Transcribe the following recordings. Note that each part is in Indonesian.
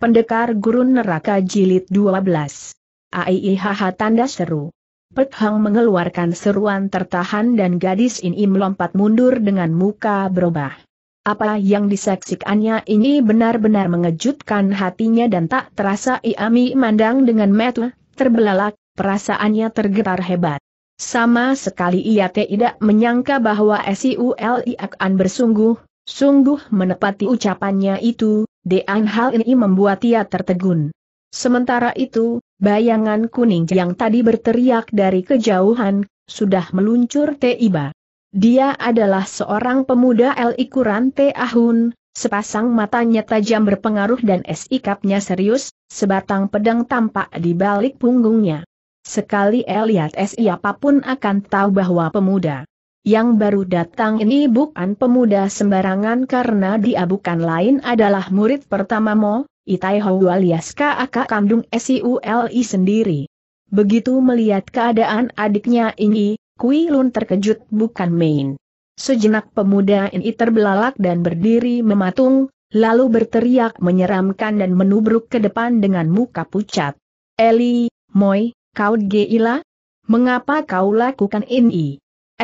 Pendekar Gurun Neraka Jilid 12. AIIHH tanda seru. Pek Hang mengeluarkan seruan tertahan dan gadis ini melompat mundur dengan muka berubah. Apa yang diseksikannya ini benar-benar mengejutkan hatinya dan tak terasa Iami mandang dengan metu, terbelalak, perasaannya tergetar hebat. Sama sekali ia tidak menyangka bahwa SIULI akan bersungguh, sungguh menepati ucapannya itu, Dean hal ini membuat ia tertegun. Sementara itu, bayangan kuning yang tadi berteriak dari kejauhan, sudah meluncur tiba. Dia adalah seorang pemuda El Ikuran Ahun, sepasang matanya tajam berpengaruh dan sikapnya serius, sebatang pedang tampak di balik punggungnya. Sekali El lihat apapun akan tahu bahwa pemuda yang baru datang ini bukan pemuda sembarangan karena dia bukan lain adalah murid pertama Mo, Itai Hou alias kakak kandung SIULI sendiri. Begitu melihat keadaan adiknya ini, Kui Lun terkejut bukan main. Sejenak pemuda ini terbelalak dan berdiri mematung, lalu berteriak menyeramkan dan menubruk ke depan dengan muka pucat. Eli, Moi, kau gila? Mengapa kau lakukan ini?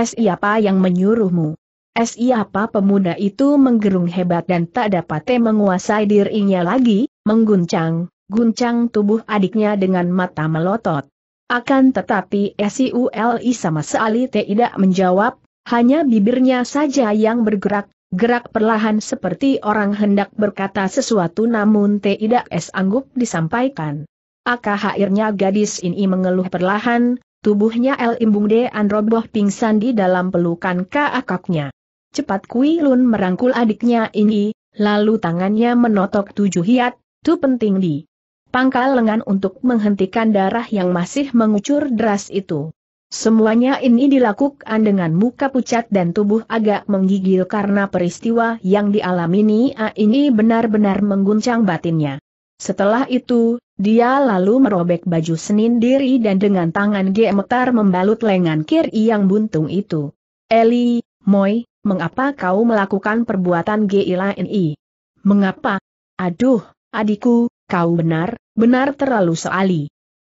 siapa yang menyuruhmu? Siapa pemuda itu menggerung hebat dan tak dapat menguasai dirinya lagi, mengguncang, guncang tubuh adiknya dengan mata melotot. Akan tetapi Suli sama sekali tidak menjawab, hanya bibirnya saja yang bergerak, gerak perlahan seperti orang hendak berkata sesuatu namun tidak sanggup disampaikan. akhirnya gadis ini mengeluh perlahan, Tubuhnya El Imbung An roboh pingsan di dalam pelukan kakaknya. Cepat Kui Lun merangkul adiknya ini, lalu tangannya menotok tujuh hiat, tu penting di pangkal lengan untuk menghentikan darah yang masih mengucur deras itu. Semuanya ini dilakukan dengan muka pucat dan tubuh agak menggigil karena peristiwa yang dialami Nia ini benar-benar mengguncang batinnya. Setelah itu, dia lalu merobek baju Senin diri dan dengan tangan gemetar membalut lengan kiri yang buntung itu. Eli, Moy, mengapa kau melakukan perbuatan gila ini? Mengapa? Aduh, adikku, kau benar, benar terlalu seali.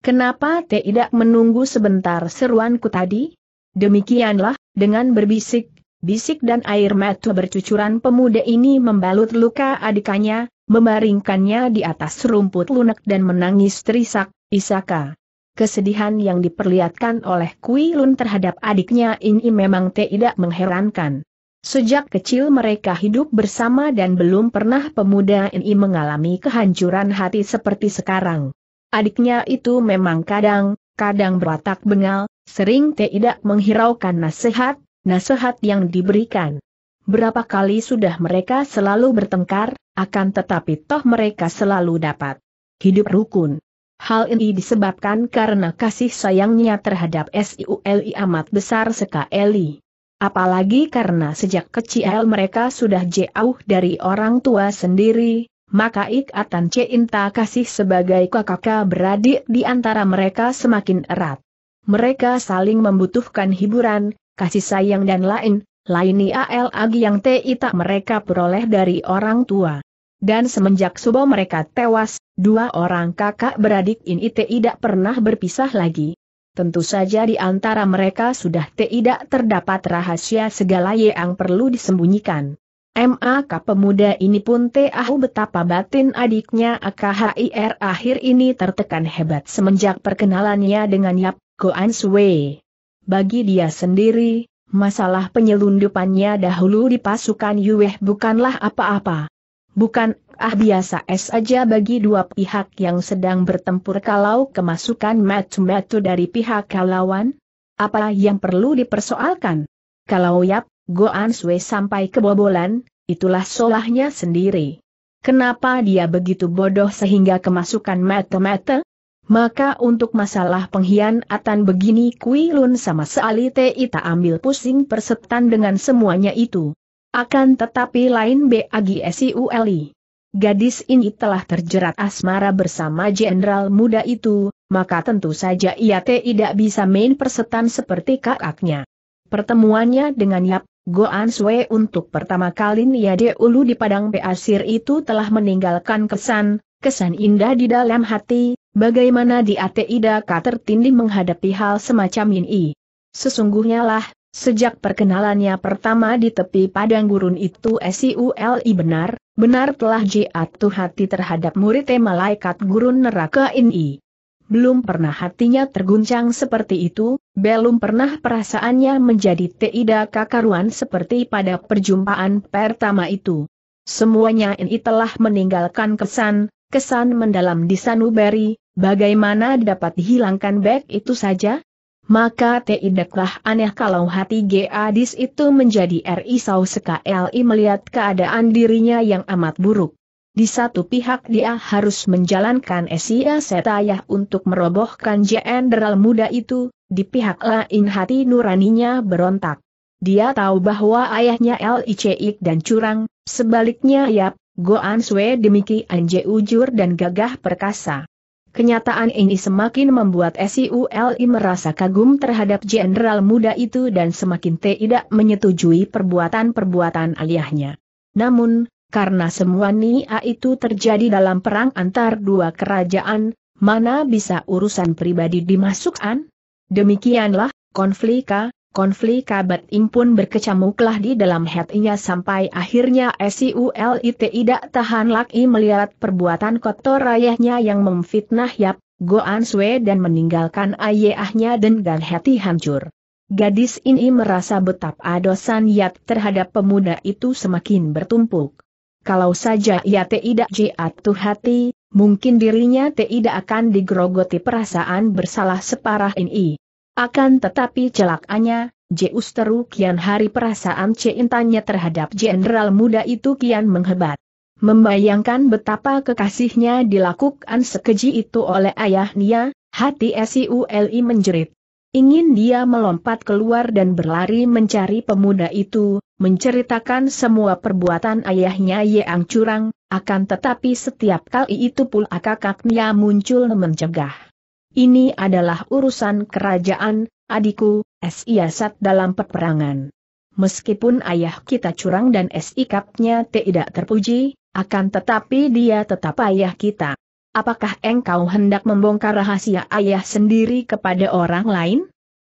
Kenapa tidak menunggu sebentar seruanku tadi? Demikianlah, dengan berbisik, bisik dan air mata bercucuran pemuda ini membalut luka adikannya, memaringkannya di atas rumput lunak dan menangis terisak, Isaka. Kesedihan yang diperlihatkan oleh Kui Lun terhadap adiknya ini memang tidak mengherankan. Sejak kecil mereka hidup bersama dan belum pernah pemuda ini mengalami kehancuran hati seperti sekarang. Adiknya itu memang kadang, kadang berwatak bengal, sering tidak menghiraukan nasihat, nasihat yang diberikan. Berapa kali sudah mereka selalu bertengkar, akan tetapi toh mereka selalu dapat hidup rukun. Hal ini disebabkan karena kasih sayangnya terhadap SIULI amat besar sekali. Apalagi karena sejak kecil mereka sudah jauh dari orang tua sendiri, maka ikatan cinta kasih sebagai kakak beradik di antara mereka semakin erat. Mereka saling membutuhkan hiburan, kasih sayang dan lain, lain IAL agi yang tak mereka peroleh dari orang tua dan semenjak subuh mereka tewas, dua orang kakak beradik ini tidak pernah berpisah lagi. Tentu saja di antara mereka sudah tidak terdapat rahasia segala yang perlu disembunyikan. MAK pemuda ini pun tahu betapa batin adiknya AKHIR akhir ini tertekan hebat semenjak perkenalannya dengan Yap Goan Sui. Bagi dia sendiri, masalah penyelundupannya dahulu di pasukan Yueh bukanlah apa-apa bukan ah biasa es aja bagi dua pihak yang sedang bertempur kalau kemasukan metu-metu dari pihak lawan? Apa yang perlu dipersoalkan? Kalau Yap, Goan Sue sampai kebobolan, itulah solahnya sendiri. Kenapa dia begitu bodoh sehingga kemasukan mete-mete? Maka untuk masalah pengkhianatan begini Kui Lun sama seali Ti ambil pusing persetan dengan semuanya itu. Akan tetapi lain Bagi Siuli. Gadis ini telah terjerat asmara bersama jenderal muda itu, maka tentu saja ia tidak bisa main persetan seperti kakaknya. Pertemuannya dengan Yap, Goan Sue untuk pertama kali ia Ulu di Padang Pasir itu telah meninggalkan kesan, kesan indah di dalam hati, bagaimana di Ateida tindih menghadapi hal semacam ini. Sesungguhnya lah, Sejak perkenalannya pertama di tepi padang gurun itu SULI benar, benar telah jatuh hati terhadap murid e malaikat gurun neraka ini. Belum pernah hatinya terguncang seperti itu, belum pernah perasaannya menjadi tidak kakaruan seperti pada perjumpaan pertama itu. Semuanya ini telah meninggalkan kesan, kesan mendalam di sanubari, bagaimana dapat dihilangkan baik itu saja? maka tidaklah aneh kalau hati Gadis itu menjadi ri risau sekali melihat keadaan dirinya yang amat buruk. Di satu pihak dia harus menjalankan esia setayah untuk merobohkan jenderal muda itu, di pihak lain hati nuraninya berontak. Dia tahu bahwa ayahnya LICIK dan curang, sebaliknya Yap, Goan Sue demikian jujur dan gagah perkasa. Kenyataan ini semakin membuat SIULI merasa kagum terhadap jenderal muda itu dan semakin tidak menyetujui perbuatan-perbuatan aliahnya. Namun, karena semua nia itu terjadi dalam perang antar dua kerajaan, mana bisa urusan pribadi dimasukkan? Demikianlah, konflika. Konflik abad impun berkecamuklah di dalam hatinya sampai akhirnya itu tidak tahan lagi melihat perbuatan kotor ayahnya yang memfitnah Yap, Goan Sue dan meninggalkan ayahnya dengan hati hancur. Gadis ini merasa betapa dosan Yap terhadap pemuda itu semakin bertumpuk. Kalau saja ia tidak jatuh hati, mungkin dirinya tidak akan digrogoti perasaan bersalah separah ini. Akan tetapi celakanya, Jeus kian hari perasaan cintanya terhadap jenderal muda itu kian menghebat. Membayangkan betapa kekasihnya dilakukan sekeji itu oleh ayahnya, hati Siuli menjerit. Ingin dia melompat keluar dan berlari mencari pemuda itu, menceritakan semua perbuatan ayahnya yang curang, akan tetapi setiap kali itu pula kakaknya muncul mencegah ini adalah urusan kerajaan, adikku, Siasat dalam peperangan. Meskipun ayah kita curang dan sikapnya tidak terpuji, akan tetapi dia tetap ayah kita. Apakah engkau hendak membongkar rahasia ayah sendiri kepada orang lain?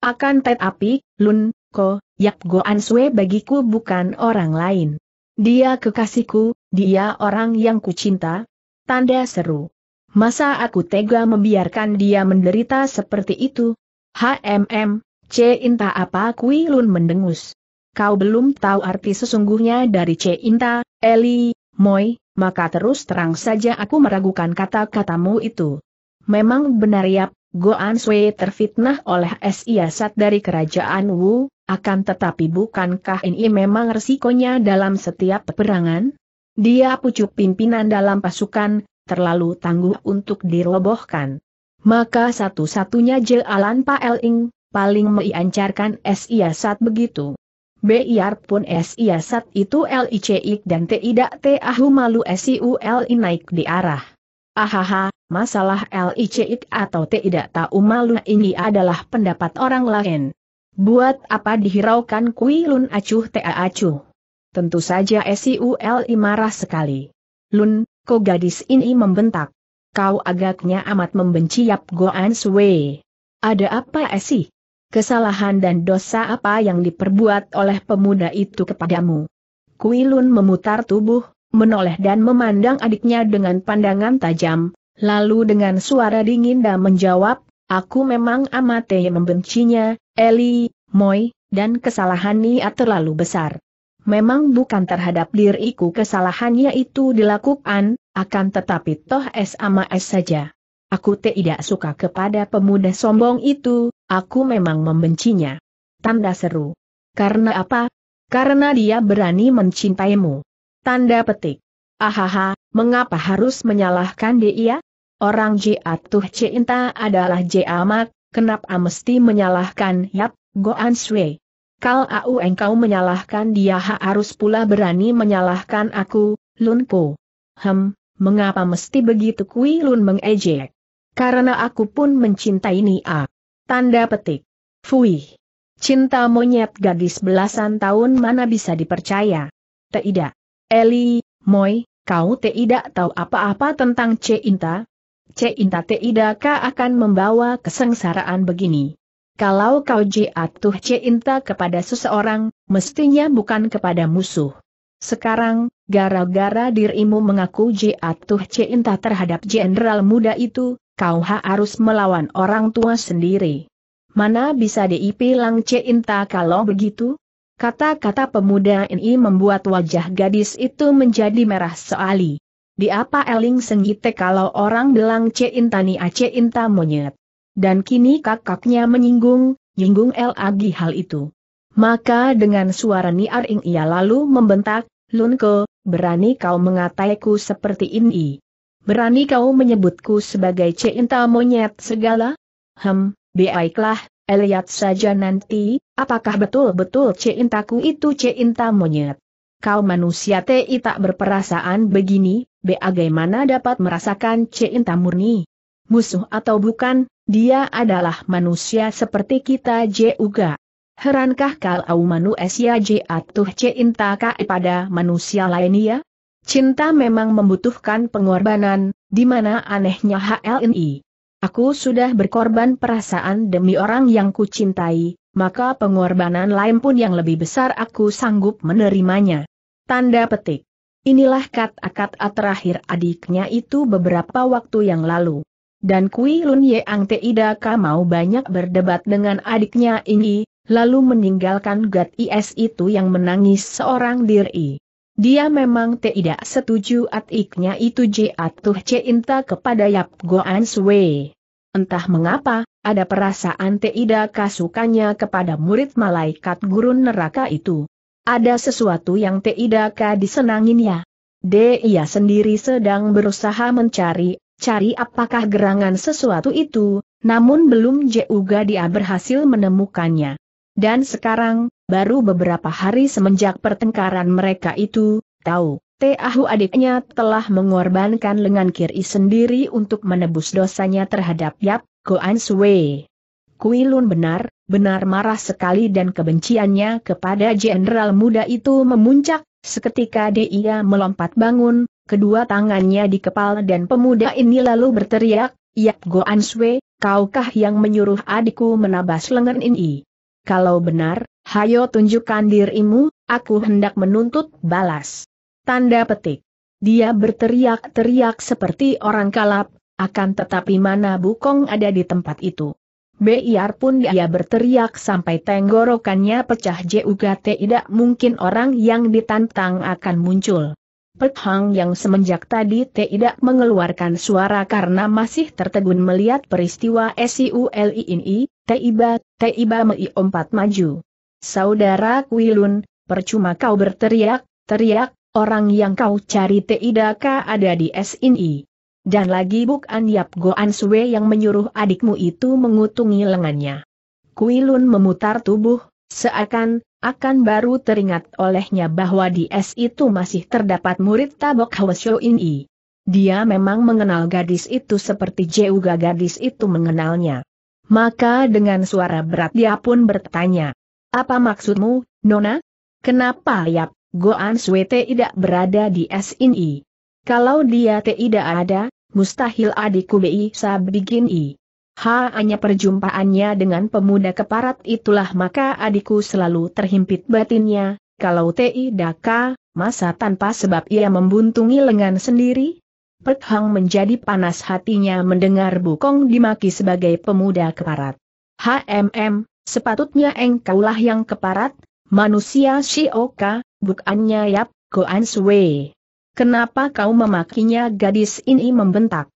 Akan tetapi, Lun, Ko, Yap Goan Sue bagiku bukan orang lain. Dia kekasihku, dia orang yang kucinta. Tanda seru. Masa aku tega membiarkan dia menderita seperti itu? HMM, C Inta apa Kui Lun mendengus. Kau belum tahu arti sesungguhnya dari C Inta, Eli, Moi, maka terus terang saja aku meragukan kata-katamu itu. Memang benar ya, Goan Sui terfitnah oleh siasat dari kerajaan Wu, akan tetapi bukankah ini memang resikonya dalam setiap peperangan? Dia pucuk pimpinan dalam pasukan, terlalu tangguh untuk dirobohkan. Maka satu-satunya jalan Pak Eling paling meiancarkan siasat begitu. Biarpun pun S.I.A.S.A.T. itu LICIK dan tidak tahu malu SIULI naik di arah. Ahaha, masalah LICIK atau tidak tahu malu ini adalah pendapat orang lain. Buat apa dihiraukan kui lun acuh tea acuh. Tentu saja SIULI marah sekali. Lun, Ko gadis ini membentak. Kau agaknya amat membenci Yap Goan Sui. Ada apa sih? Kesalahan dan dosa apa yang diperbuat oleh pemuda itu kepadamu? Kuilun memutar tubuh, menoleh dan memandang adiknya dengan pandangan tajam, lalu dengan suara dingin dan menjawab, Aku memang amatnya membencinya, Eli, Moi, dan kesalahan ini terlalu besar memang bukan terhadap diriku kesalahannya itu dilakukan, akan tetapi toh es ama es saja. Aku tidak suka kepada pemuda sombong itu, aku memang membencinya. Tanda seru. Karena apa? Karena dia berani mencintaimu. Tanda petik. Ahaha, mengapa harus menyalahkan dia? Orang jatuh cinta adalah jamak, kenapa mesti menyalahkan Yap, Goan Sui? Kal Au engkau menyalahkan dia harus pula berani menyalahkan aku, Lun Po. Hem, mengapa mesti begitu Kui Lun mengejek? Karena aku pun mencintai Nia. Tanda petik. Fuih. Cinta monyet gadis belasan tahun mana bisa dipercaya? Tidak. Eli, Moi, kau tidak tahu apa-apa tentang Cinta? Cinta tidak akan membawa kesengsaraan begini. Kalau kau jatuh cinta kepada seseorang, mestinya bukan kepada musuh. Sekarang, gara-gara dirimu mengaku jatuh cinta terhadap jenderal muda itu, kau harus melawan orang tua sendiri. Mana bisa diipilang cinta kalau begitu? Kata-kata pemuda ini membuat wajah gadis itu menjadi merah sekali. Di apa eling sengite kalau orang bilang cinta a cinta monyet. Dan kini kakaknya menyinggung, nyinggung lagi hal itu. Maka dengan suara niaring ia lalu membentak, Lunko, berani kau mengataiku seperti ini? Berani kau menyebutku sebagai cinta monyet segala? Hem, baiklah, lihat saja nanti, apakah betul-betul cintaku itu cinta monyet? Kau manusia TI tak berperasaan begini, bagaimana dapat merasakan cinta murni? Musuh atau bukan, dia adalah manusia seperti kita juga. Herankah kalau manusia jatuh cinta kepada manusia lainnya? Cinta memang membutuhkan pengorbanan, di mana anehnya HLNI. Aku sudah berkorban perasaan demi orang yang kucintai, maka pengorbanan lain pun yang lebih besar aku sanggup menerimanya. Tanda petik. Inilah kata-kata terakhir adiknya itu beberapa waktu yang lalu. Dan Kui Lun Yang tidak mau banyak berdebat dengan adiknya ini, lalu meninggalkan Gat Is itu yang menangis seorang diri. Dia memang tidak setuju atiknya itu jatuh cinta kepada Yap Goan Sui. Entah mengapa, ada perasaan tidak sukanya kepada murid malaikat gurun neraka itu. Ada sesuatu yang tidak disenangin ya. Dia sendiri sedang berusaha mencari cari apakah gerangan sesuatu itu, namun belum juga dia berhasil menemukannya. Dan sekarang, baru beberapa hari semenjak pertengkaran mereka itu, tahu, Teahu adiknya telah mengorbankan lengan kiri sendiri untuk menebus dosanya terhadap Yap, Goan Sui. Kuilun benar, benar marah sekali dan kebenciannya kepada jenderal muda itu memuncak, seketika dia melompat bangun, kedua tangannya di kepala dan pemuda ini lalu berteriak, Yap Goan swe, kaukah yang menyuruh adikku menabas lengan ini? Kalau benar, hayo tunjukkan dirimu, aku hendak menuntut balas. Tanda petik. Dia berteriak-teriak seperti orang kalap, akan tetapi mana bukong ada di tempat itu. pun dia berteriak sampai tenggorokannya pecah juga tidak mungkin orang yang ditantang akan muncul. Pek Hang yang semenjak tadi tidak mengeluarkan suara karena masih tertegun melihat peristiwa SIULI ini, Tiba, Tiba empat maju. Saudara Kuilun, percuma kau berteriak, teriak, orang yang kau cari tidak ada di S.I.N.I. Dan lagi bukan Yap Goan Sue yang menyuruh adikmu itu mengutungi lengannya. Kuilun memutar tubuh, seakan akan baru teringat olehnya bahwa di S itu masih terdapat murid tabok Hwasyo ini. Dia memang mengenal gadis itu seperti juga gadis itu mengenalnya. Maka dengan suara berat dia pun bertanya, Apa maksudmu, Nona? Kenapa Yap, Goan Sui tidak berada di S ini? Kalau dia tidak ada, mustahil adikku bisa begini hanya perjumpaannya dengan pemuda keparat itulah maka adikku selalu terhimpit batinnya, kalau T.I. Daka, masa tanpa sebab ia membuntungi lengan sendiri? Pek Hang menjadi panas hatinya mendengar Bukong dimaki sebagai pemuda keparat. HMM, sepatutnya engkaulah yang keparat, manusia Shioka, bukannya Yap, Goan Sui. Kenapa kau memakinya gadis ini membentak?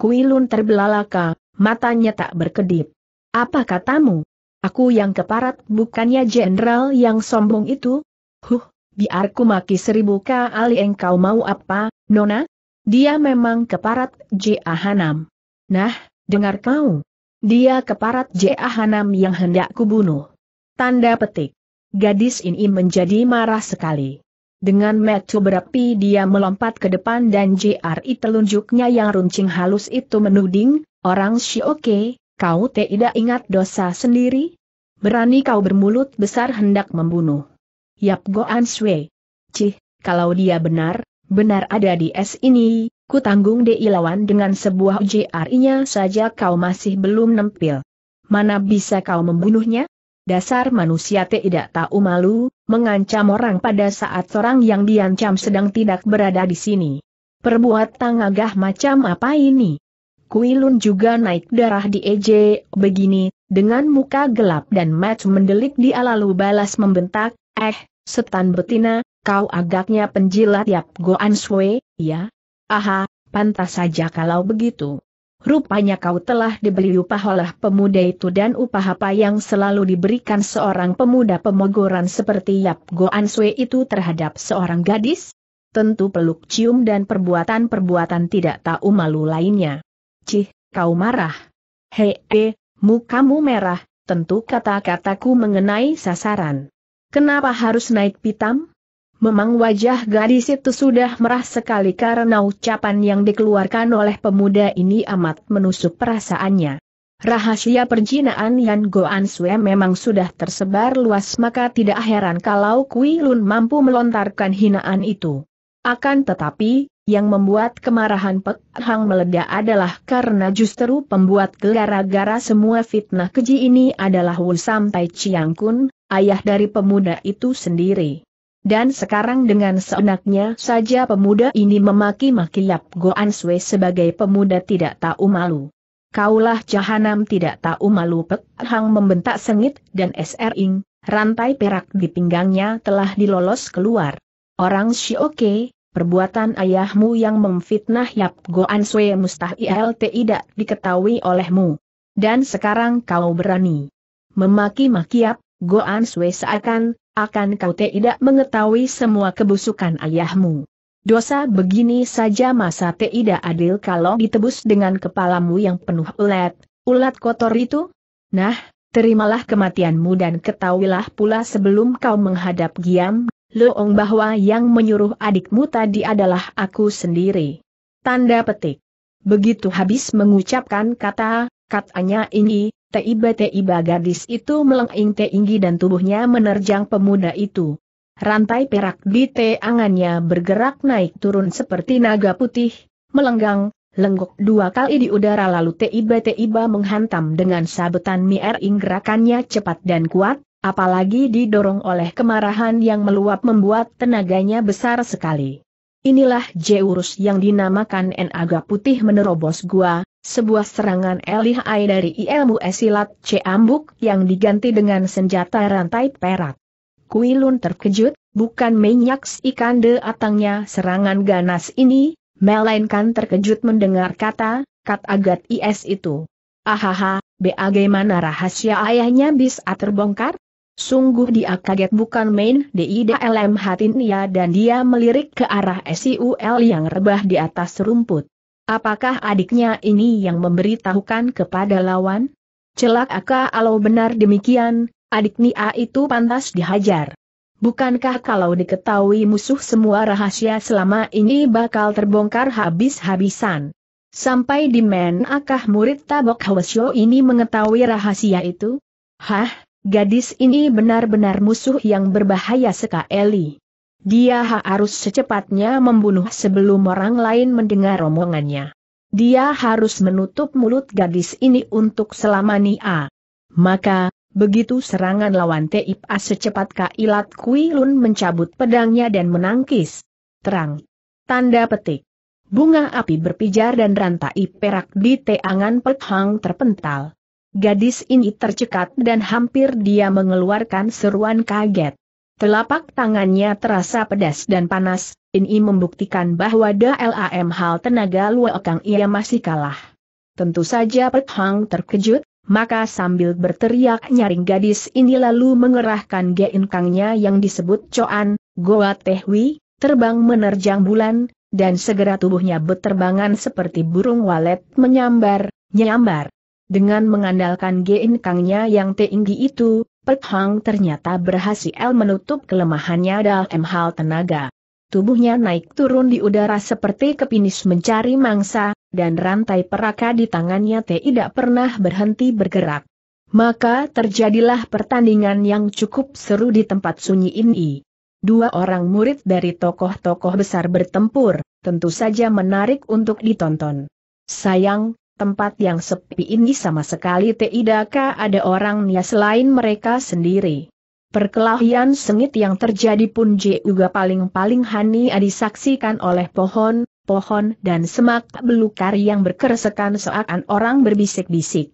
Kuilun terbelalaka, matanya tak berkedip. Apa katamu? Aku yang keparat bukannya jenderal yang sombong itu? Huh, biar ku maki seribu kali engkau mau apa, Nona? Dia memang keparat Jahanam. Nah, dengar kau. Dia keparat Jahanam yang hendak kubunuh. Tanda petik. Gadis ini menjadi marah sekali. Dengan metu berapi dia melompat ke depan dan JRI telunjuknya yang runcing halus itu menuding, Orang si Shioke, kau tidak ingat dosa sendiri? Berani kau bermulut besar hendak membunuh. Yap Goan Sui. Cih, kalau dia benar, benar ada di es ini, ku tanggung di lawan dengan sebuah JRI-nya saja kau masih belum nempil. Mana bisa kau membunuhnya? Dasar manusia tidak tahu malu, Mengancam orang pada saat orang yang diancam sedang tidak berada di sini. Perbuatan agak macam apa ini? Kuilun juga naik darah di EJ, begini, dengan muka gelap dan match mendelik dia lalu balas membentak, eh, setan betina, kau agaknya penjilat yap Goan Swe, ya? Aha, pantas saja kalau begitu. Rupanya kau telah dibeli upah oleh pemuda itu dan upah apa yang selalu diberikan seorang pemuda pemogoran seperti Yap Goan Sue itu terhadap seorang gadis? Tentu peluk cium dan perbuatan-perbuatan tidak tahu malu lainnya. Cih, kau marah. Hei, he, mukamu merah, tentu kata-kataku mengenai sasaran. Kenapa harus naik pitam? Memang wajah gadis itu sudah merah sekali karena ucapan yang dikeluarkan oleh pemuda ini amat menusuk perasaannya. Rahasia perjinaan Yan Goan Sue memang sudah tersebar luas maka tidak heran kalau Kui Lun mampu melontarkan hinaan itu. Akan tetapi, yang membuat kemarahan Pek Hang meledak adalah karena justru pembuat gara-gara semua fitnah keji ini adalah Sam Sampai Chiang Kun, ayah dari pemuda itu sendiri. Dan sekarang dengan seenaknya saja pemuda ini memaki-maki Yap Goan Sui sebagai pemuda tidak tahu malu. Kaulah jahanam tidak tahu malu Pek Hang membentak sengit dan er Ing rantai perak di pinggangnya telah dilolos keluar. Orang Shioke, perbuatan ayahmu yang memfitnah Yap Goan Sui Mustahil tidak diketahui olehmu. Dan sekarang kau berani memaki-maki Yap Goan Sui seakan akan kau tidak mengetahui semua kebusukan ayahmu. Dosa begini saja masa tidak adil kalau ditebus dengan kepalamu yang penuh ulat, ulat kotor itu? Nah, terimalah kematianmu dan ketahuilah pula sebelum kau menghadap Giam, Loong bahwa yang menyuruh adikmu tadi adalah aku sendiri. Tanda petik. Begitu habis mengucapkan kata, katanya ini, Tiba-tiba gadis itu melengking tinggi dan tubuhnya menerjang pemuda itu. Rantai perak di teangannya bergerak naik turun seperti naga putih, melenggang, lenggok dua kali di udara lalu tiba-tiba menghantam dengan sabetan miring gerakannya cepat dan kuat, apalagi didorong oleh kemarahan yang meluap membuat tenaganya besar sekali. Inilah jeurus yang dinamakan naga putih menerobos gua, sebuah serangan Elihai dari ilmu esilat Ceambuk yang diganti dengan senjata rantai perak. Kuilun terkejut, bukan ikan de atangnya serangan ganas ini, melainkan terkejut mendengar kata, kat agat IS itu. Ahaha, bagaimana rahasia ayahnya bisa terbongkar? Sungguh dia kaget bukan main di LM Hatinia dan dia melirik ke arah SIUL yang rebah di atas rumput. Apakah adiknya ini yang memberitahukan kepada lawan? Celak aka kalau benar demikian, adik Nia itu pantas dihajar. Bukankah kalau diketahui musuh semua rahasia selama ini bakal terbongkar habis-habisan? Sampai di men akah murid tabok Hwasyo ini mengetahui rahasia itu? Hah, gadis ini benar-benar musuh yang berbahaya sekali. Dia harus secepatnya membunuh sebelum orang lain mendengar omongannya. Dia harus menutup mulut gadis ini untuk selama nia. Maka, begitu serangan lawan Teip A secepat Kailat Kui Lun mencabut pedangnya dan menangkis. Terang. Tanda petik. Bunga api berpijar dan rantai perak di teangan Pethang terpental. Gadis ini tercekat dan hampir dia mengeluarkan seruan kaget. Telapak tangannya terasa pedas dan panas, ini membuktikan bahwa DLAM hal tenaga luokang ia masih kalah. Tentu saja Pet Hang terkejut, maka sambil berteriak nyaring gadis ini lalu mengerahkan geinkangnya yang disebut Coan, Goa Tehwi, terbang menerjang bulan, dan segera tubuhnya beterbangan seperti burung walet menyambar, nyambar. Dengan mengandalkan geinkangnya yang tinggi itu, Pek Hang ternyata berhasil menutup kelemahannya dalam hal tenaga. Tubuhnya naik turun di udara seperti kepinis mencari mangsa, dan rantai peraka di tangannya tidak pernah berhenti bergerak. Maka terjadilah pertandingan yang cukup seru di tempat sunyi ini. Dua orang murid dari tokoh-tokoh besar bertempur, tentu saja menarik untuk ditonton. Sayang, tempat yang sepi ini sama sekali tidak ada orangnya selain mereka sendiri. Perkelahian sengit yang terjadi pun juga paling-paling hani disaksikan oleh pohon, pohon dan semak belukar yang berkeresekan seakan orang berbisik-bisik.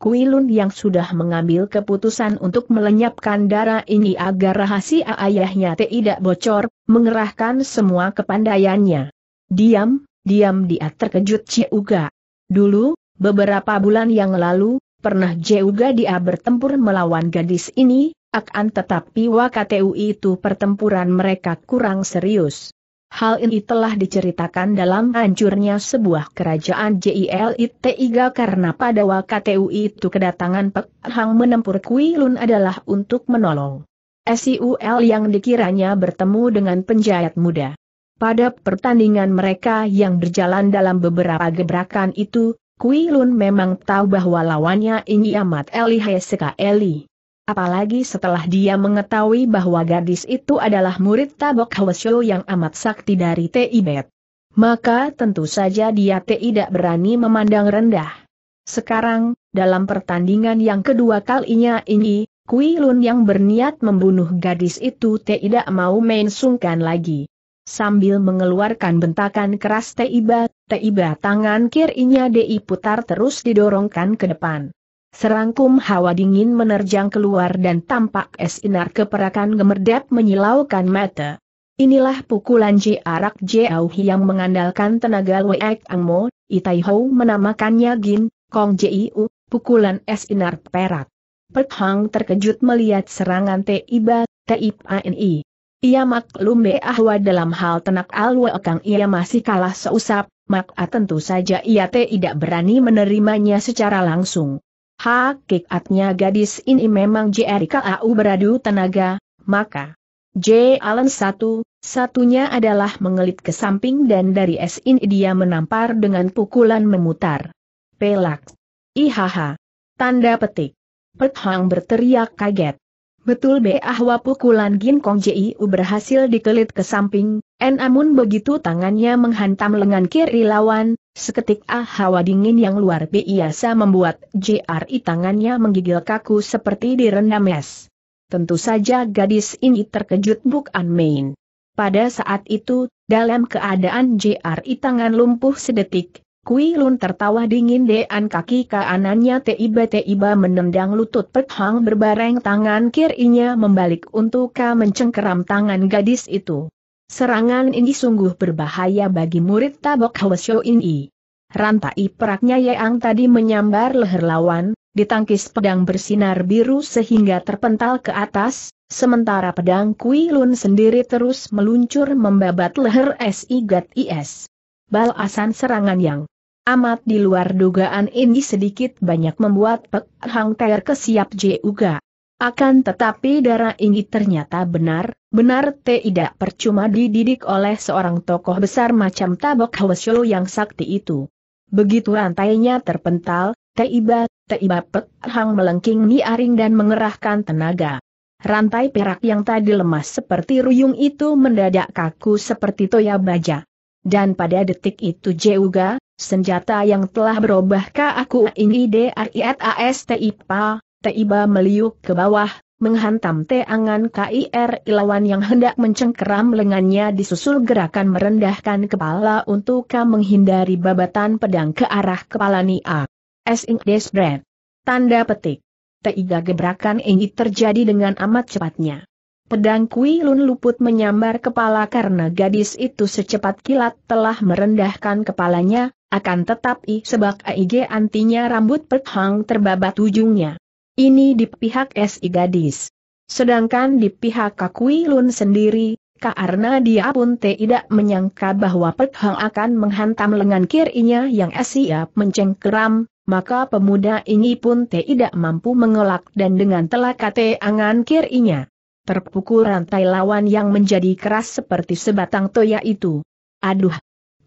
Kuilun yang sudah mengambil keputusan untuk melenyapkan darah ini agar rahasia ayahnya tidak bocor, mengerahkan semua kepandaiannya. Diam, diam dia terkejut Ciuga. Dulu, beberapa bulan yang lalu, pernah juga dia bertempur melawan gadis ini, akan tetapi waktu itu pertempuran mereka kurang serius. Hal ini telah diceritakan dalam hancurnya sebuah kerajaan JILITIGA karena pada waktu itu kedatangan Pek Hang menempur Kui Lun adalah untuk menolong. SIUL yang dikiranya bertemu dengan penjahat muda. Pada pertandingan mereka yang berjalan dalam beberapa gebrakan itu, Kui Lun memang tahu bahwa lawannya ini amat Eli Heseka Eli. Apalagi setelah dia mengetahui bahwa gadis itu adalah murid Tabok Hwasyo yang amat sakti dari Tibet. Maka tentu saja dia tidak berani memandang rendah. Sekarang, dalam pertandingan yang kedua kalinya ini, Kui Lun yang berniat membunuh gadis itu tidak mau main sungkan lagi. Sambil mengeluarkan bentakan keras Teiba, Teiba tangan kirinya di putar terus didorongkan ke depan. Serangkum hawa dingin menerjang keluar dan tampak es inar keperakan gemerdap menyilaukan mata. Inilah pukulan Ji Arak yang mengandalkan tenaga Week Angmo, Itai Hou menamakannya Gin, Kong Jiu, pukulan es inar perak. Pek Hang terkejut melihat serangan Teiba, Teip Ani. Ia maklum bahwa dalam hal tenak alwekang Kang ia masih kalah seusap, maka tentu saja ia tidak berani menerimanya secara langsung. Hakikatnya gadis ini memang JRKAU beradu tenaga, maka J. Allen satu, satunya adalah mengelit ke samping dan dari S ini dia menampar dengan pukulan memutar. Pelak. Ihaha. Tanda petik. Pethang berteriak kaget. Betul bahwa pukulan Ginkong Jiu berhasil dikelit ke samping, namun begitu tangannya menghantam lengan kiri lawan, seketik ah hawa dingin yang luar biasa membuat JRI tangannya menggigil kaku seperti direndam es. Tentu saja gadis ini terkejut bukan main. Pada saat itu, dalam keadaan JRI tangan lumpuh sedetik, Kui Lun tertawa dingin dan kaki kanannya tiba-tiba menendang lutut Pek Hang berbareng tangan kirinya membalik untuk mencengkeram tangan gadis itu. Serangan ini sungguh berbahaya bagi murid tabok Hwasyo ini. Rantai peraknya yang tadi menyambar leher lawan, ditangkis pedang bersinar biru sehingga terpental ke atas, sementara pedang Kui Lun sendiri terus meluncur membabat leher S.I. Gat IS balasan serangan yang amat di luar dugaan ini sedikit banyak membuat Pek Hang Ter kesiap juga. Akan tetapi darah ini ternyata benar, benar tidak percuma dididik oleh seorang tokoh besar macam Tabok Hwasyo yang sakti itu. Begitu rantainya terpental, Teiba, Teiba Pek Hang melengking niaring dan mengerahkan tenaga. Rantai perak yang tadi lemas seperti ruyung itu mendadak kaku seperti toya baja. Dan pada detik itu juga, senjata yang telah berubah ke aku ini D.R.I.A.S.T.I.P.A. Tiba meliuk ke bawah, menghantam teangan KIR lawan yang hendak mencengkeram lengannya disusul gerakan merendahkan kepala untuk menghindari babatan pedang ke arah kepala Nia. Sing desbret. Tanda petik. Tiga gebrakan ini terjadi dengan amat cepatnya. Pedang Kui Lun luput menyambar kepala karena gadis itu secepat kilat telah merendahkan kepalanya, akan tetapi sebab Aige antinya rambut perhang terbabat ujungnya. Ini di pihak SI gadis. Sedangkan di pihak Kui Lun sendiri, karena dia pun tidak menyangka bahwa Pek akan menghantam lengan kirinya yang siap mencengkeram, maka pemuda ini pun tidak mampu mengelak dan dengan telak kate angan kirinya terpukul rantai lawan yang menjadi keras seperti sebatang toya itu. Aduh!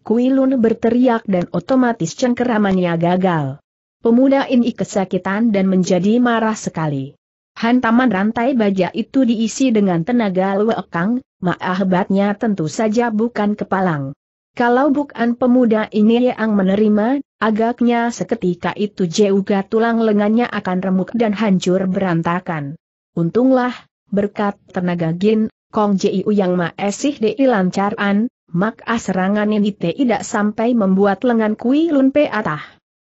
Kuilun berteriak dan otomatis cengkeramannya gagal. Pemuda ini kesakitan dan menjadi marah sekali. Hantaman rantai baja itu diisi dengan tenaga luekang, maahbatnya tentu saja bukan kepalang. Kalau bukan pemuda ini yang menerima, agaknya seketika itu juga tulang lengannya akan remuk dan hancur berantakan. Untunglah, berkat tenaga Gin, Kong Jiu yang maesih di lancaran, maka ah serangan ini tidak sampai membuat lengan Kui Lun atah.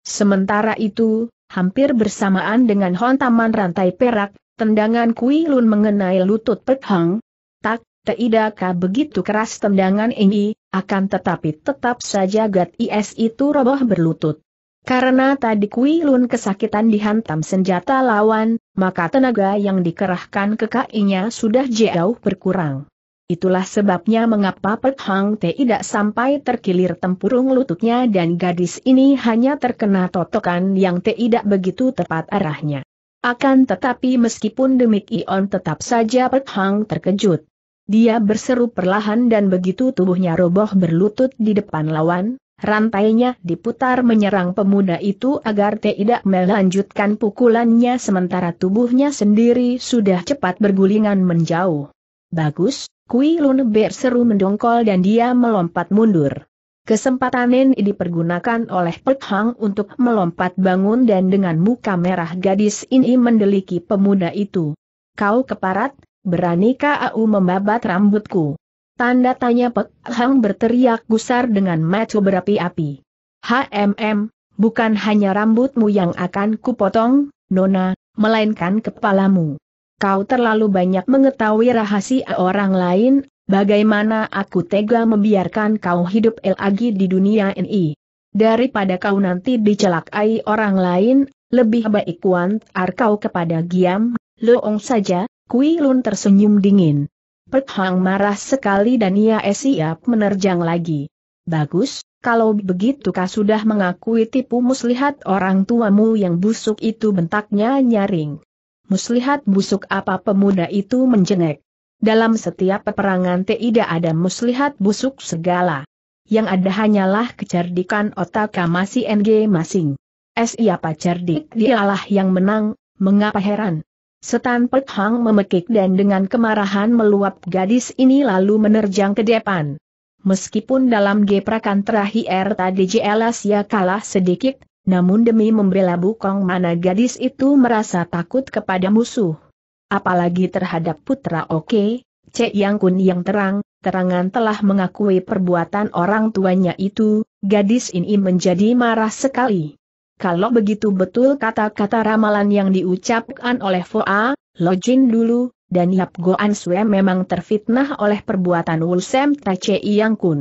Sementara itu, hampir bersamaan dengan hontaman rantai perak, tendangan Kui Lun mengenai lutut Pek Hang. Tak, tidakkah begitu keras tendangan ini, akan tetapi tetap saja Gat Is itu roboh berlutut. Karena tadi Kui Lun kesakitan dihantam senjata lawan, maka tenaga yang dikerahkan ke kakinya sudah jauh berkurang. Itulah sebabnya mengapa Pek tidak sampai terkilir tempurung lututnya dan gadis ini hanya terkena totokan yang tidak begitu tepat arahnya. Akan tetapi meskipun demikian tetap saja Pek terkejut. Dia berseru perlahan dan begitu tubuhnya roboh berlutut di depan lawan, Rantainya diputar menyerang pemuda itu agar tidak melanjutkan pukulannya sementara tubuhnya sendiri sudah cepat bergulingan menjauh. Bagus, Kui Lun berseru mendongkol dan dia melompat mundur. Kesempatan ini dipergunakan oleh Pek Hang untuk melompat bangun dan dengan muka merah gadis ini mendeliki pemuda itu. Kau keparat, beranikah aku membabat rambutku? Tanda tanya Pek Hang berteriak gusar dengan mata berapi-api. HMM, bukan hanya rambutmu yang akan kupotong, Nona, melainkan kepalamu. Kau terlalu banyak mengetahui rahasia orang lain, bagaimana aku tega membiarkan kau hidup lagi di dunia ini. Daripada kau nanti dicelakai orang lain, lebih baik kuantar kau kepada Giam, Loong saja, Kui Lun tersenyum dingin. Pek Hang marah sekali dan ia siap menerjang lagi. Bagus, kalau begitu kau sudah mengakui tipu muslihat orang tuamu yang busuk itu bentaknya nyaring. Muslihat busuk apa pemuda itu menjengek. Dalam setiap peperangan tidak ada muslihat busuk segala. Yang ada hanyalah kecerdikan otak kamasi NG masing. Siapa cerdik dialah yang menang, mengapa heran? Setan Pek Hang memekik dan dengan kemarahan meluap gadis ini lalu menerjang ke depan. Meskipun dalam geprakan terakhir tadi ya kalah sedikit, namun demi membela Bukong mana gadis itu merasa takut kepada musuh. Apalagi terhadap putra Oke, Cek Yang Kun yang terang, terangan telah mengakui perbuatan orang tuanya itu, gadis ini menjadi marah sekali. Kalau begitu betul kata-kata ramalan yang diucapkan oleh Foa, Lojin dulu, dan Yap Goan Sue memang terfitnah oleh perbuatan Wulsem Tachei Yang Kun.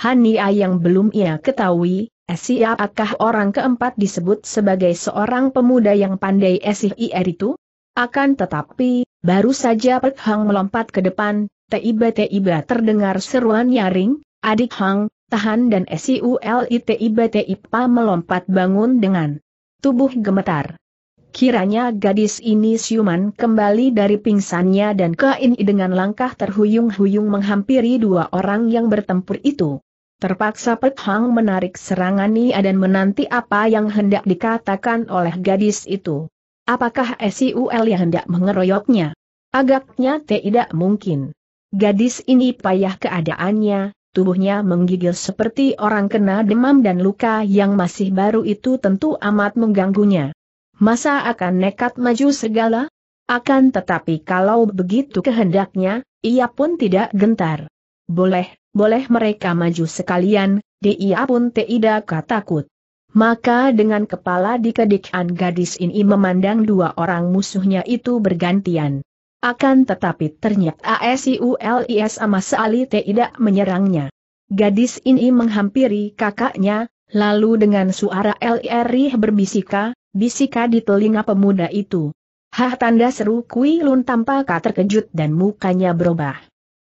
Hania yang belum ia ketahui, eh, siapakah orang keempat disebut sebagai seorang pemuda yang pandai SIR er itu? Akan tetapi, baru saja Pek Hang melompat ke depan, tiba-tiba terdengar seruan nyaring, adik Hang, Tahan dan SIULITIBTIPA melompat bangun dengan tubuh gemetar. Kiranya gadis ini siuman kembali dari pingsannya dan kain dengan langkah terhuyung-huyung menghampiri dua orang yang bertempur itu. Terpaksa Pek Hang menarik serangan Nia dan menanti apa yang hendak dikatakan oleh gadis itu. Apakah SIUL yang hendak mengeroyoknya? Agaknya tidak mungkin. Gadis ini payah keadaannya, tubuhnya menggigil seperti orang kena demam dan luka yang masih baru itu tentu amat mengganggunya. Masa akan nekat maju segala? Akan tetapi kalau begitu kehendaknya, ia pun tidak gentar. Boleh, boleh mereka maju sekalian, dia pun tidak takut. Maka dengan kepala dikedikan gadis ini memandang dua orang musuhnya itu bergantian. Akan tetapi ternyata Siulis sama sekali tidak menyerangnya. Gadis ini menghampiri kakaknya, lalu dengan suara LRI berbisika, bisika di telinga pemuda itu. Hah tanda seru Kui Lun tampak terkejut dan mukanya berubah.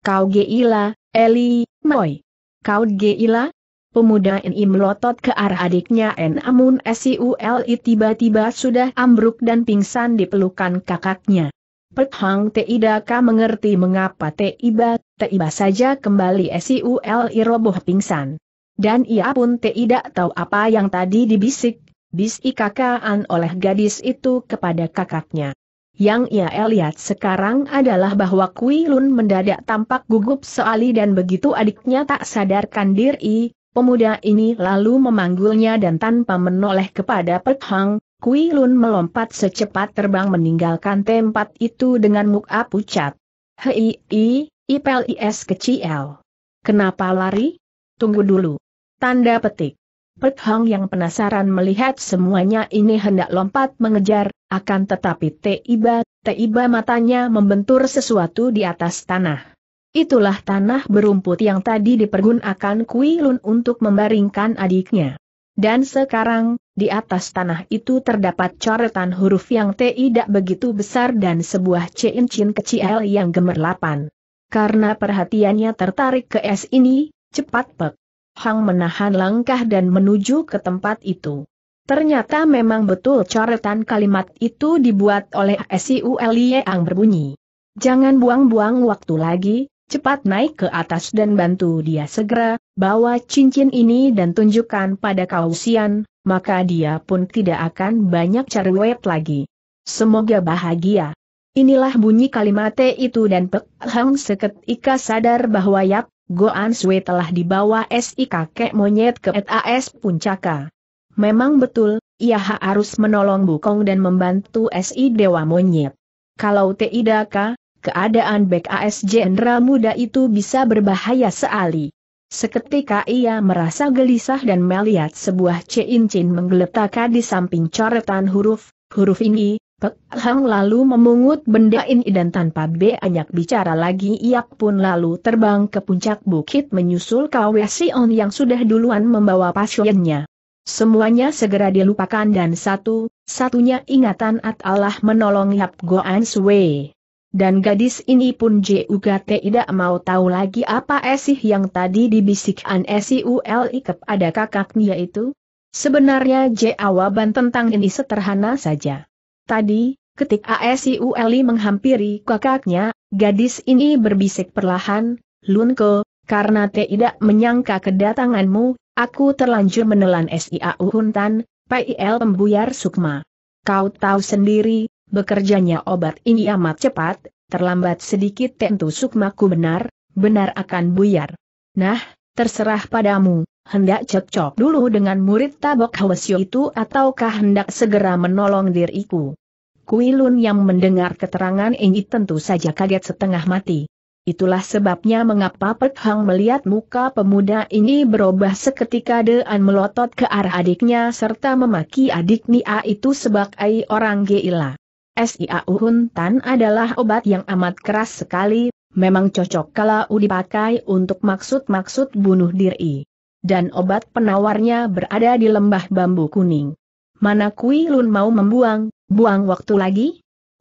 Kau geila, Eli, Moi. Kau geila? Pemuda ini melotot ke arah adiknya N amun Siuli tiba-tiba sudah ambruk dan pingsan di pelukan kakaknya. Hang Teidaka mengerti mengapa Teiba, Teiba saja kembali Siul roboh pingsan. Dan ia pun tidak tahu apa yang tadi dibisik, bisikakaan oleh gadis itu kepada kakaknya. Yang ia lihat sekarang adalah bahwa Kui Lun mendadak tampak gugup sekali dan begitu adiknya tak sadarkan diri, pemuda ini lalu memanggilnya dan tanpa menoleh kepada Hang, Kui Lun melompat secepat terbang meninggalkan tempat itu dengan muka pucat. Hei, i, ipel is kecil. Kenapa lari? Tunggu dulu. Tanda petik. Pek Hong yang penasaran melihat semuanya ini hendak lompat mengejar, akan tetapi Tiba, Tiba matanya membentur sesuatu di atas tanah. Itulah tanah berumput yang tadi dipergunakan Kui Lun untuk membaringkan adiknya. Dan sekarang, di atas tanah itu terdapat coretan huruf yang tidak begitu besar dan sebuah cincin kecil yang gemerlapan. Karena perhatiannya tertarik ke es ini, cepat Pek Hang menahan langkah dan menuju ke tempat itu. Ternyata memang betul coretan kalimat itu dibuat oleh SIULIE yang berbunyi. Jangan buang-buang waktu lagi, Cepat naik ke atas dan bantu dia segera, bawa cincin ini dan tunjukkan pada kausian, maka dia pun tidak akan banyak cari cerewet lagi. Semoga bahagia. Inilah bunyi kalimat itu dan Pek Hang seketika sadar bahwa Yap, Goan Sui telah dibawa SI kakek monyet ke SAS Puncaka. Memang betul, ia harus menolong Bukong dan membantu SI Dewa Monyet. Kalau tidak, keadaan Bek AS Jenderal muda itu bisa berbahaya sekali. Seketika ia merasa gelisah dan melihat sebuah cincin menggeletak di samping coretan huruf, huruf ini, Pek Hang lalu memungut benda ini dan tanpa banyak bicara lagi ia pun lalu terbang ke puncak bukit menyusul Kwe Sion yang sudah duluan membawa pasiennya. Semuanya segera dilupakan dan satu, satunya ingatan At Allah menolong Yap Goan Sui. Dan gadis ini pun juga tidak mau tahu lagi apa esih yang tadi dibisikkan SIULI ada kakaknya itu. Sebenarnya jawaban tentang ini sederhana saja. Tadi, ketika SIULI menghampiri kakaknya, gadis ini berbisik perlahan, Lunko, karena tidak menyangka kedatanganmu, aku terlanjur menelan SIAU Huntan, PIL Pembuyar Sukma. Kau tahu sendiri, bekerjanya obat ini amat cepat, terlambat sedikit tentu sukmaku benar, benar akan buyar. Nah, terserah padamu, hendak cocok dulu dengan murid tabok hawasyo itu ataukah hendak segera menolong diriku. Kuilun yang mendengar keterangan ini tentu saja kaget setengah mati. Itulah sebabnya mengapa Pek Hang melihat muka pemuda ini berubah seketika Dean melotot ke arah adiknya serta memaki adik Nia itu sebagai orang gila. SIA Uhun Tan adalah obat yang amat keras sekali, memang cocok kalau dipakai untuk maksud-maksud bunuh diri. Dan obat penawarnya berada di lembah bambu kuning. Mana Kui Lun mau membuang, buang waktu lagi?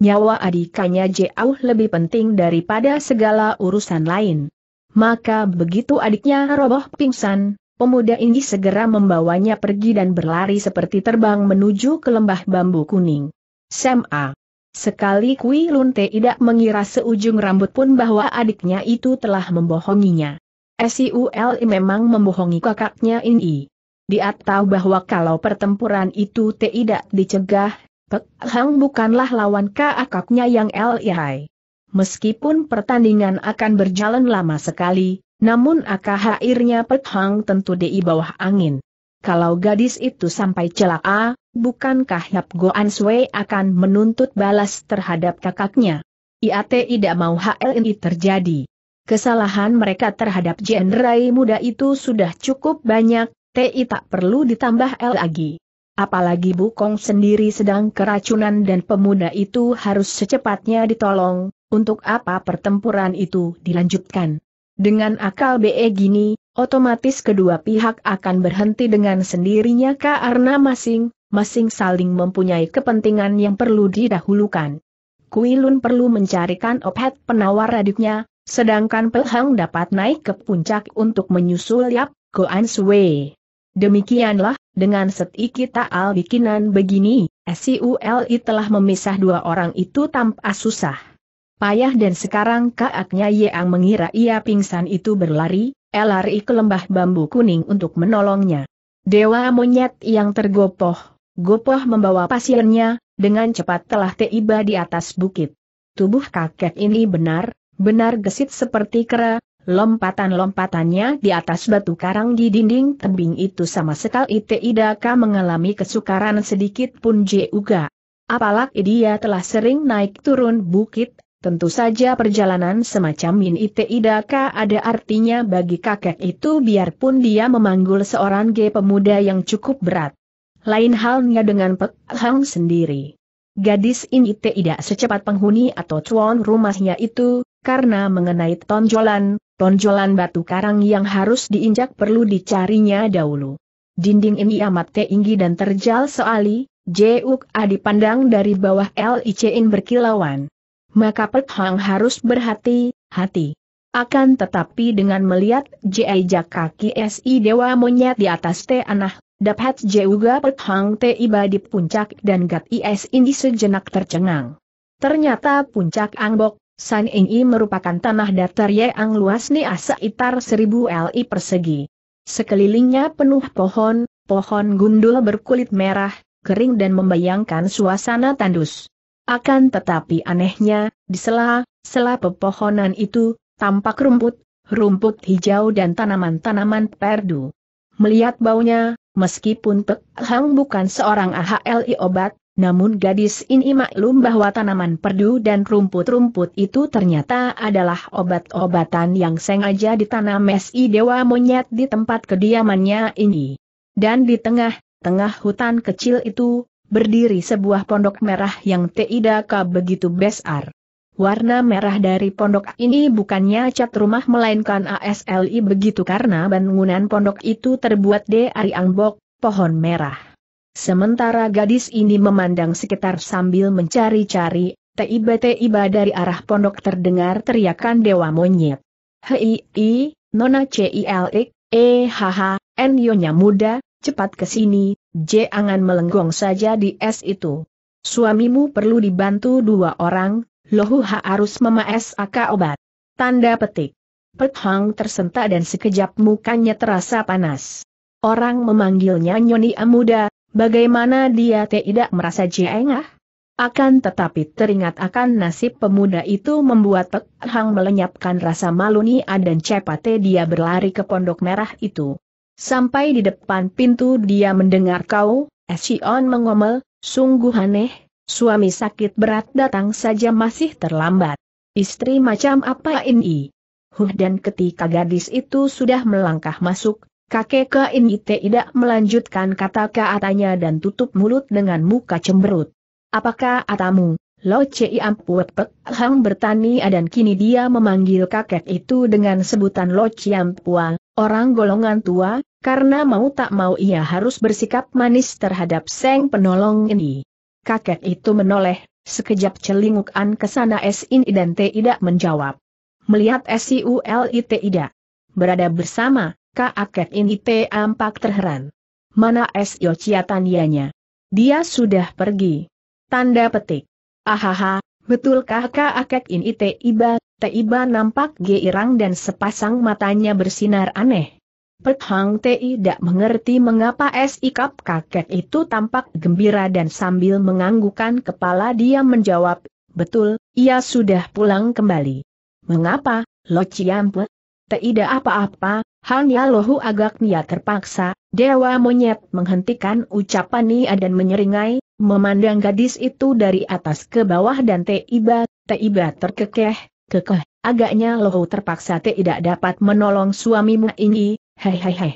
Nyawa adikannya jauh lebih penting daripada segala urusan lain. Maka begitu adiknya roboh pingsan, Pemuda ini segera membawanya pergi dan berlari seperti terbang menuju ke lembah bambu kuning. Sam A. Sekali Kui Lunte tidak mengira seujung rambut pun bahwa adiknya itu telah membohonginya. Siuli memang membohongi kakaknya ini. Dia tahu bahwa kalau pertempuran itu tidak dicegah, Pek Hang bukanlah lawan kakaknya yang Lihai. Meskipun pertandingan akan berjalan lama sekali, namun akhirnya Pek Hang tentu di bawah angin kalau gadis itu sampai celaka, bukankah Yap Goan Sui akan menuntut balas terhadap kakaknya? Ia tidak mau hal ini terjadi. Kesalahan mereka terhadap jenderai muda itu sudah cukup banyak, TI tak perlu ditambah L lagi. Apalagi Bukong sendiri sedang keracunan dan pemuda itu harus secepatnya ditolong, untuk apa pertempuran itu dilanjutkan. Dengan akal BE gini, otomatis kedua pihak akan berhenti dengan sendirinya karena masing-masing saling mempunyai kepentingan yang perlu didahulukan. Kuilun perlu mencarikan obat penawar adiknya, sedangkan Pelhang dapat naik ke puncak untuk menyusul Yap Goan Sui. Demikianlah, dengan sedikit taal bikinan begini, SULI telah memisah dua orang itu tanpa susah. Payah dan sekarang kaaknya Yang mengira ia pingsan itu berlari, lari ke lembah bambu kuning untuk menolongnya. Dewa monyet yang tergopoh, gopoh membawa pasiennya, dengan cepat telah tiba di atas bukit. Tubuh kakek ini benar, benar gesit seperti kera, lompatan-lompatannya di atas batu karang di dinding tebing itu sama sekali tidak mengalami kesukaran sedikit pun juga. Apalagi dia telah sering naik turun bukit, Tentu saja perjalanan semacam Min tidak ada artinya bagi kakek itu biarpun dia memanggul seorang G pemuda yang cukup berat. Lain halnya dengan Pek Hang sendiri. Gadis ini tidak secepat penghuni atau tuan rumahnya itu, karena mengenai tonjolan, tonjolan batu karang yang harus diinjak perlu dicarinya dahulu. Dinding ini amat tinggi dan terjal soali, Juk adi pandang dari bawah LICin berkilauan maka Pek Hang harus berhati-hati. Akan tetapi dengan melihat jejak kaki si dewa monyet di atas tanah, dapat juga Pek Hang tiba di puncak dan Gat Is ini sejenak tercengang. Ternyata puncak Angbok, San Ini merupakan tanah datar yang luas nih itar 1000 li persegi. Sekelilingnya penuh pohon, pohon gundul berkulit merah, kering dan membayangkan suasana tandus. Akan tetapi anehnya, di sela-sela pepohonan itu, tampak rumput, rumput hijau dan tanaman-tanaman perdu. Melihat baunya, meskipun Pek Hang bukan seorang AHLI obat, namun gadis ini maklum bahwa tanaman perdu dan rumput-rumput itu ternyata adalah obat-obatan yang sengaja ditanam si dewa monyet di tempat kediamannya ini. Dan di tengah-tengah hutan kecil itu, berdiri sebuah pondok merah yang tidak begitu besar. Warna merah dari pondok ini bukannya cat rumah melainkan ASLI begitu karena bangunan pondok itu terbuat dari angbok, pohon merah. Sementara gadis ini memandang sekitar sambil mencari-cari, tiba-tiba dari arah pondok terdengar teriakan dewa monyet. Hei, i, nona cilik, eh haha, Enyonya muda, cepat ke sini, Jangan melenggong saja di es itu. Suamimu perlu dibantu dua orang, Lohu harus memaes aka obat. Tanda petik. Hang tersentak dan sekejap mukanya terasa panas. Orang memanggilnya Nyoni Amuda, bagaimana dia tidak merasa jengah? Akan tetapi teringat akan nasib pemuda itu membuat Hang melenyapkan rasa malu Nia dan cepat dia berlari ke pondok merah itu. Sampai di depan pintu dia mendengar kau, Esion mengomel, sungguh aneh, suami sakit berat datang saja masih terlambat. Istri macam apa ini? Huh dan ketika gadis itu sudah melangkah masuk, kakek ke ini tidak melanjutkan kata-katanya dan tutup mulut dengan muka cemberut. Apakah atamu, Lo Cei Ampuet Pek Hang bertani dan kini dia memanggil kakek itu dengan sebutan Lo Ciampua, orang golongan tua, karena mau tak mau ia harus bersikap manis terhadap Seng penolong ini. Kakek itu menoleh, sekejap celingukan ke sana ini dan tidak menjawab. Melihat Siulit tidak berada bersama, kakek ini tampak terheran. Mana Sio Ciatanianya? Dia sudah pergi. Tanda petik. Ahaha, Betulkah kakak ini tiba? Tiba nampak girang dan sepasang matanya bersinar aneh. Pek Hang tidak mengerti mengapa sikap kakek itu tampak gembira dan sambil menganggukan kepala dia menjawab, betul, ia sudah pulang kembali. Mengapa, Lo Ciampe? Tidak apa-apa, hanya lohu agaknya terpaksa, Dewa Monyet menghentikan ucapan Nia dan menyeringai, Memandang gadis itu dari atas ke bawah dan Tiba, Tiba terkekeh, kekeh, agaknya loh terpaksa tidak dapat menolong suamimu ini, hei hei hei.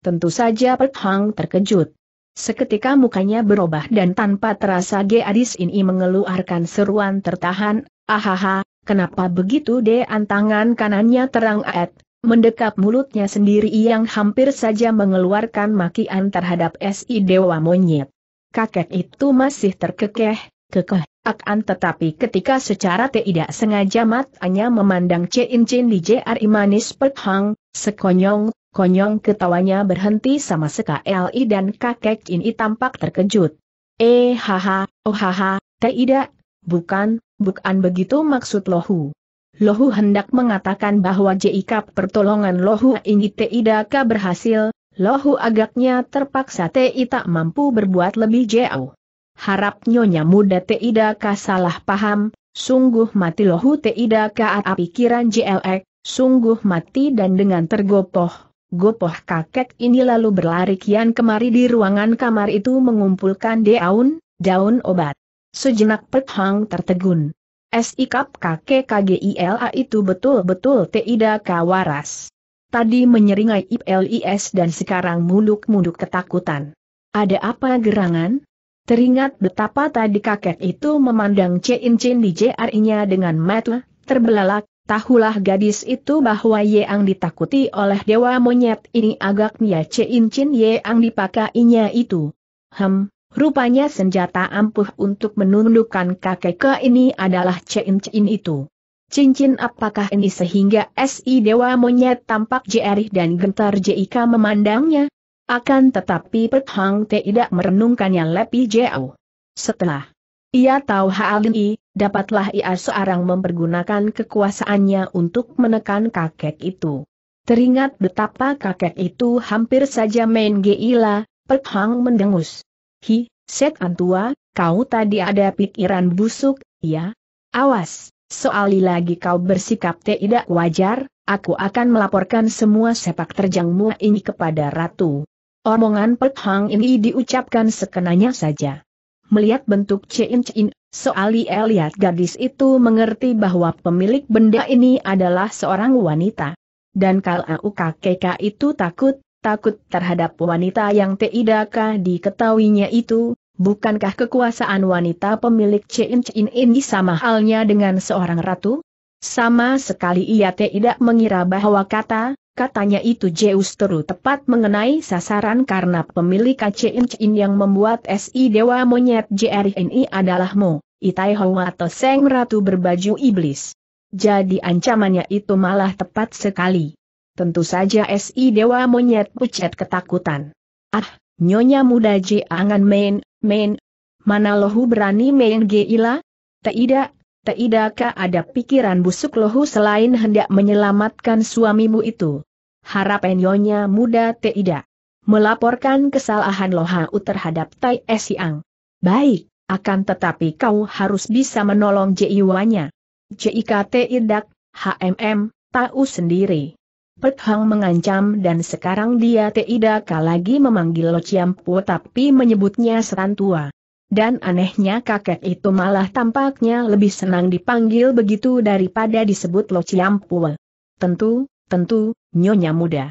Tentu saja Pek Hang terkejut. Seketika mukanya berubah dan tanpa terasa gadis ini mengeluarkan seruan tertahan, ahaha, kenapa begitu dean Antangan kanannya terang aet, mendekap mulutnya sendiri yang hampir saja mengeluarkan makian terhadap si dewa monyet kakek itu masih terkekeh, kekeh, akan tetapi ketika secara tidak sengaja matanya memandang Cin Cin di J.R.I. Manis Perhang, sekonyong, konyong ketawanya berhenti sama sekali dan kakek ini tampak terkejut. Eh haha, oh haha, tidak, bukan, bukan begitu maksud lohu. Lohu hendak mengatakan bahwa jika pertolongan Lohu ini tidak berhasil, Lohu agaknya terpaksa Ti tak mampu berbuat lebih jauh. Harap nyonya muda tei daka salah paham, sungguh mati Lohu Ti daka pikiran JLX, sungguh mati dan dengan tergopoh. Gopoh kakek ini lalu berlari kian kemari di ruangan kamar itu mengumpulkan daun, daun obat. Sejenak Hang tertegun. Sikap kakek KGILA itu betul-betul tidak kawaras tadi menyeringai IPLIS dan sekarang muluk-muluk ketakutan. Ada apa gerangan? Teringat betapa tadi kakek itu memandang Cin Cin di JRI-nya dengan mata terbelalak, tahulah gadis itu bahwa Yeang ditakuti oleh dewa monyet ini agaknya Cin Cin Yeang dipakainya itu. Hem, rupanya senjata ampuh untuk menundukkan kakek ke ini adalah Cin Cin itu. Cincin apakah ini sehingga SI Dewa Monyet tampak jerih dan gentar jika memandangnya? Akan tetapi Pet Hang tidak merenungkannya lebih jauh. Setelah ia tahu hal ini, dapatlah ia seorang mempergunakan kekuasaannya untuk menekan kakek itu. Teringat betapa kakek itu hampir saja main geila, Pet Hang mendengus. Hi, Set Antua, kau tadi ada pikiran busuk, ya? Awas! Soali lagi kau bersikap tidak wajar, aku akan melaporkan semua sepak terjangmu ini kepada Ratu. Omongan Pek Hang ini diucapkan sekenanya saja. Melihat bentuk Cien Cien, Soali Eliat gadis itu mengerti bahwa pemilik benda ini adalah seorang wanita. Dan kalau kakek itu takut, takut terhadap wanita yang tidak diketahuinya itu, Bukankah kekuasaan wanita pemilik Chin Chin ini sama halnya dengan seorang ratu? Sama sekali ia tidak mengira bahwa kata, katanya itu justru tepat mengenai sasaran karena pemilik Chin Chin yang membuat SI Dewa Monyet JR ini adalah Mo, Itai Hong atau Seng Ratu berbaju iblis. Jadi ancamannya itu malah tepat sekali. Tentu saja SI Dewa Monyet pucat ketakutan. Ah, Nyonya muda jangan main, Main. Mana lohu berani main geila? Tidak, tidakkah ada pikiran busuk lohu selain hendak menyelamatkan suamimu itu? Harap enyonya muda tidak. Melaporkan kesalahan lohau terhadap Tai Siang. Baik, akan tetapi kau harus bisa menolong Jiwanya. Jika tidak, HMM, tahu sendiri. Pek Hang mengancam dan sekarang dia tidak lagi memanggil Lo Chiam Pu tapi menyebutnya setan tua. Dan anehnya kakek itu malah tampaknya lebih senang dipanggil begitu daripada disebut Lo Chiam Pu. Tentu, tentu, nyonya muda.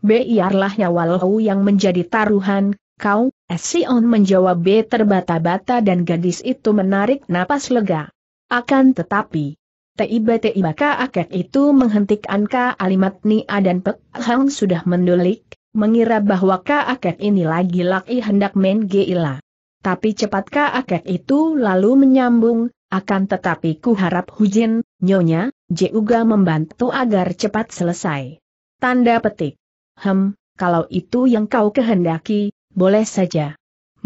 Biarlah nyawa Lo yang menjadi taruhan, kau, Sion menjawab B terbata-bata dan gadis itu menarik napas lega. Akan tetapi, Tiba-tiba kakek itu menghentikan Ka Nia dan Pek Hang sudah mendulik, mengira bahwa kakek ini lagi laki hendak main geila. Tapi cepat kakek itu lalu menyambung, akan tetapi ku harap Hujin, Nyonya, Juga membantu agar cepat selesai. Tanda petik. Hem, kalau itu yang kau kehendaki, boleh saja.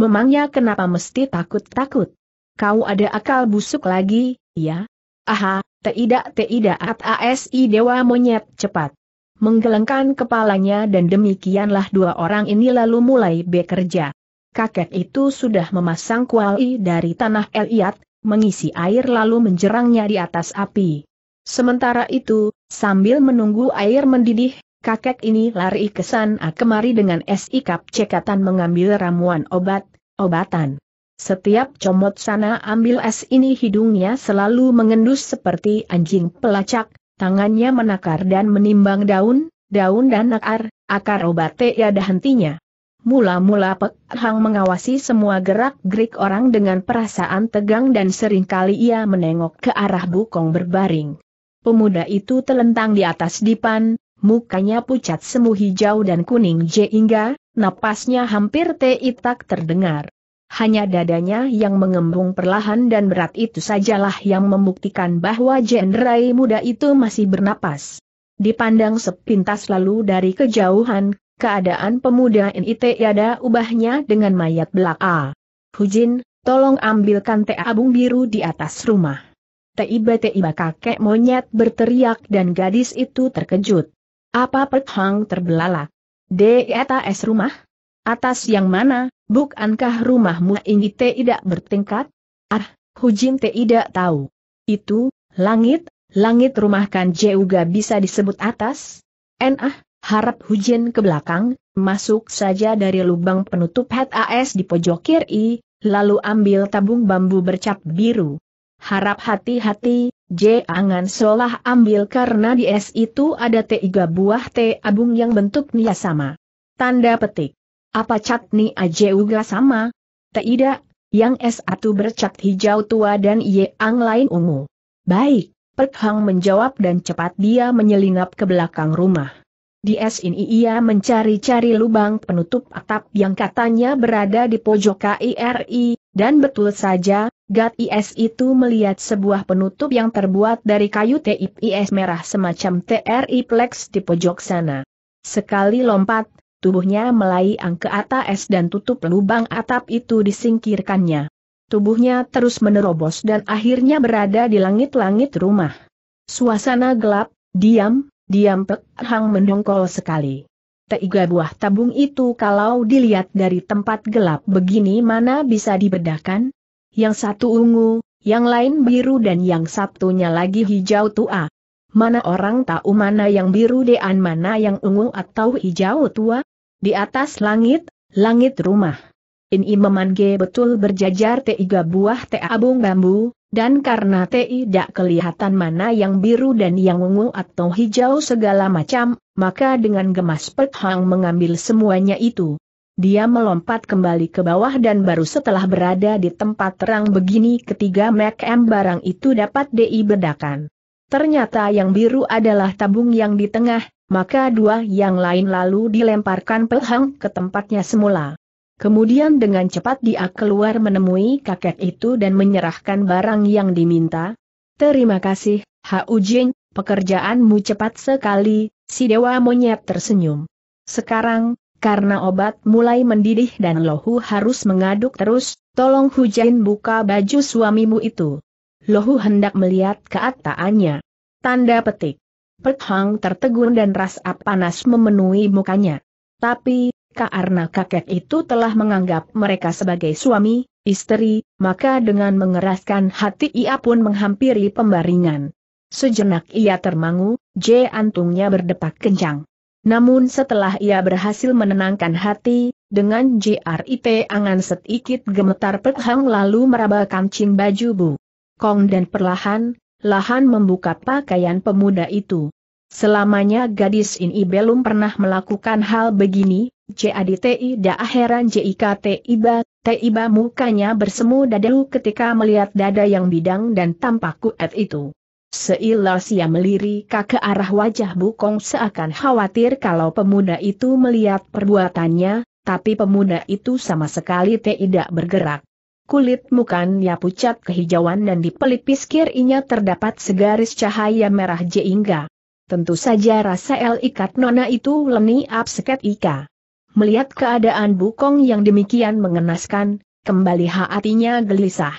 Memangnya kenapa mesti takut-takut? Kau ada akal busuk lagi, ya? Aha, tidak tidak ASI Dewa Monyet cepat. Menggelengkan kepalanya dan demikianlah dua orang ini lalu mulai bekerja. Kakek itu sudah memasang kuali dari tanah Eliat, mengisi air lalu menjerangnya di atas api. Sementara itu, sambil menunggu air mendidih, kakek ini lari ke kemari dengan sikap cekatan mengambil ramuan obat, obatan. Setiap comot sana ambil es ini hidungnya selalu mengendus seperti anjing pelacak, tangannya menakar dan menimbang daun, daun dan akar, akar obat ya dah hentinya. Mula-mula Pek Hang mengawasi semua gerak-gerik orang dengan perasaan tegang dan seringkali ia menengok ke arah bukong berbaring. Pemuda itu telentang di atas dipan, mukanya pucat semu hijau dan kuning jehingga, napasnya hampir teitak terdengar hanya dadanya yang mengembung perlahan dan berat itu sajalah yang membuktikan bahwa jenderai muda itu masih bernapas. Dipandang sepintas lalu dari kejauhan, keadaan pemuda ini tiada ubahnya dengan mayat belaka. Hujin, tolong ambilkan teh abung biru di atas rumah. Tiba-tiba kakek monyet berteriak dan gadis itu terkejut. Apa Pet terbelalak? Di atas rumah? Atas yang mana, bukankah rumahmu ini tidak bertingkat? Ah, Hujin tidak tahu. Itu, langit, langit rumah kan juga bisa disebut atas? Enah, harap Hujin ke belakang, masuk saja dari lubang penutup head AS di pojok kiri, lalu ambil tabung bambu bercap biru. Harap hati-hati, jangan seolah ambil karena di es itu ada tiga buah teh abung yang bentuknya sama. Tanda petik. Apa cat ni aja juga sama? Tidak, yang S1 bercat hijau tua dan yang lain ungu. Baik, Pek menjawab dan cepat dia menyelinap ke belakang rumah. Di S ini ia mencari-cari lubang penutup atap yang katanya berada di pojok KIRI, dan betul saja, gat IS itu melihat sebuah penutup yang terbuat dari kayu TIPIS merah semacam TRI Plex di pojok sana. Sekali lompat, tubuhnya melayang ke atas dan tutup lubang atap itu disingkirkannya. Tubuhnya terus menerobos dan akhirnya berada di langit-langit rumah. Suasana gelap, diam, diam Pek Hang mendongkol sekali. Tiga buah tabung itu kalau dilihat dari tempat gelap begini mana bisa dibedakan? Yang satu ungu, yang lain biru dan yang satunya lagi hijau tua. Mana orang tahu mana yang biru dan mana yang ungu atau hijau tua? Di atas langit, langit rumah. Ini memanggil betul berjajar tiga buah te abung bambu, dan karena tidak kelihatan mana yang biru dan yang ungu atau hijau segala macam, maka dengan gemas Pek Hang mengambil semuanya itu. Dia melompat kembali ke bawah dan baru setelah berada di tempat terang begini ketiga M barang itu dapat di bedakan. Ternyata yang biru adalah tabung yang di tengah, maka dua yang lain lalu dilemparkan pelhang ke tempatnya semula. Kemudian dengan cepat dia keluar menemui kakek itu dan menyerahkan barang yang diminta. Terima kasih, Hau Jing, pekerjaanmu cepat sekali, si dewa monyet tersenyum. Sekarang, karena obat mulai mendidih dan Lohu harus mengaduk terus, tolong hujan buka baju suamimu itu. Lohu hendak melihat keataannya. Tanda petik. Pek Hang tertegun dan rasa panas memenuhi mukanya. Tapi, karena kakek itu telah menganggap mereka sebagai suami, istri, maka dengan mengeraskan hati ia pun menghampiri pembaringan. Sejenak ia termangu, J antungnya berdetak kencang. Namun setelah ia berhasil menenangkan hati, dengan JRIT angan sedikit gemetar Pek Hang lalu merabakan kancing baju Bu Kong dan perlahan, lahan membuka pakaian pemuda itu. Selamanya gadis ini belum pernah melakukan hal begini, CADTI tidak heran jika tiba, tiba mukanya bersemu dadaku ketika melihat dada yang bidang dan tampak kuat itu. Seilas ia melirik ke arah wajah Bukong seakan khawatir kalau pemuda itu melihat perbuatannya, tapi pemuda itu sama sekali tidak bergerak. Kulit mukanya pucat kehijauan dan di pelipis kirinya terdapat segaris cahaya merah jingga. Tentu saja rasa el ikat nona itu leni seket ika. Melihat keadaan Bukong yang demikian mengenaskan, kembali hatinya gelisah.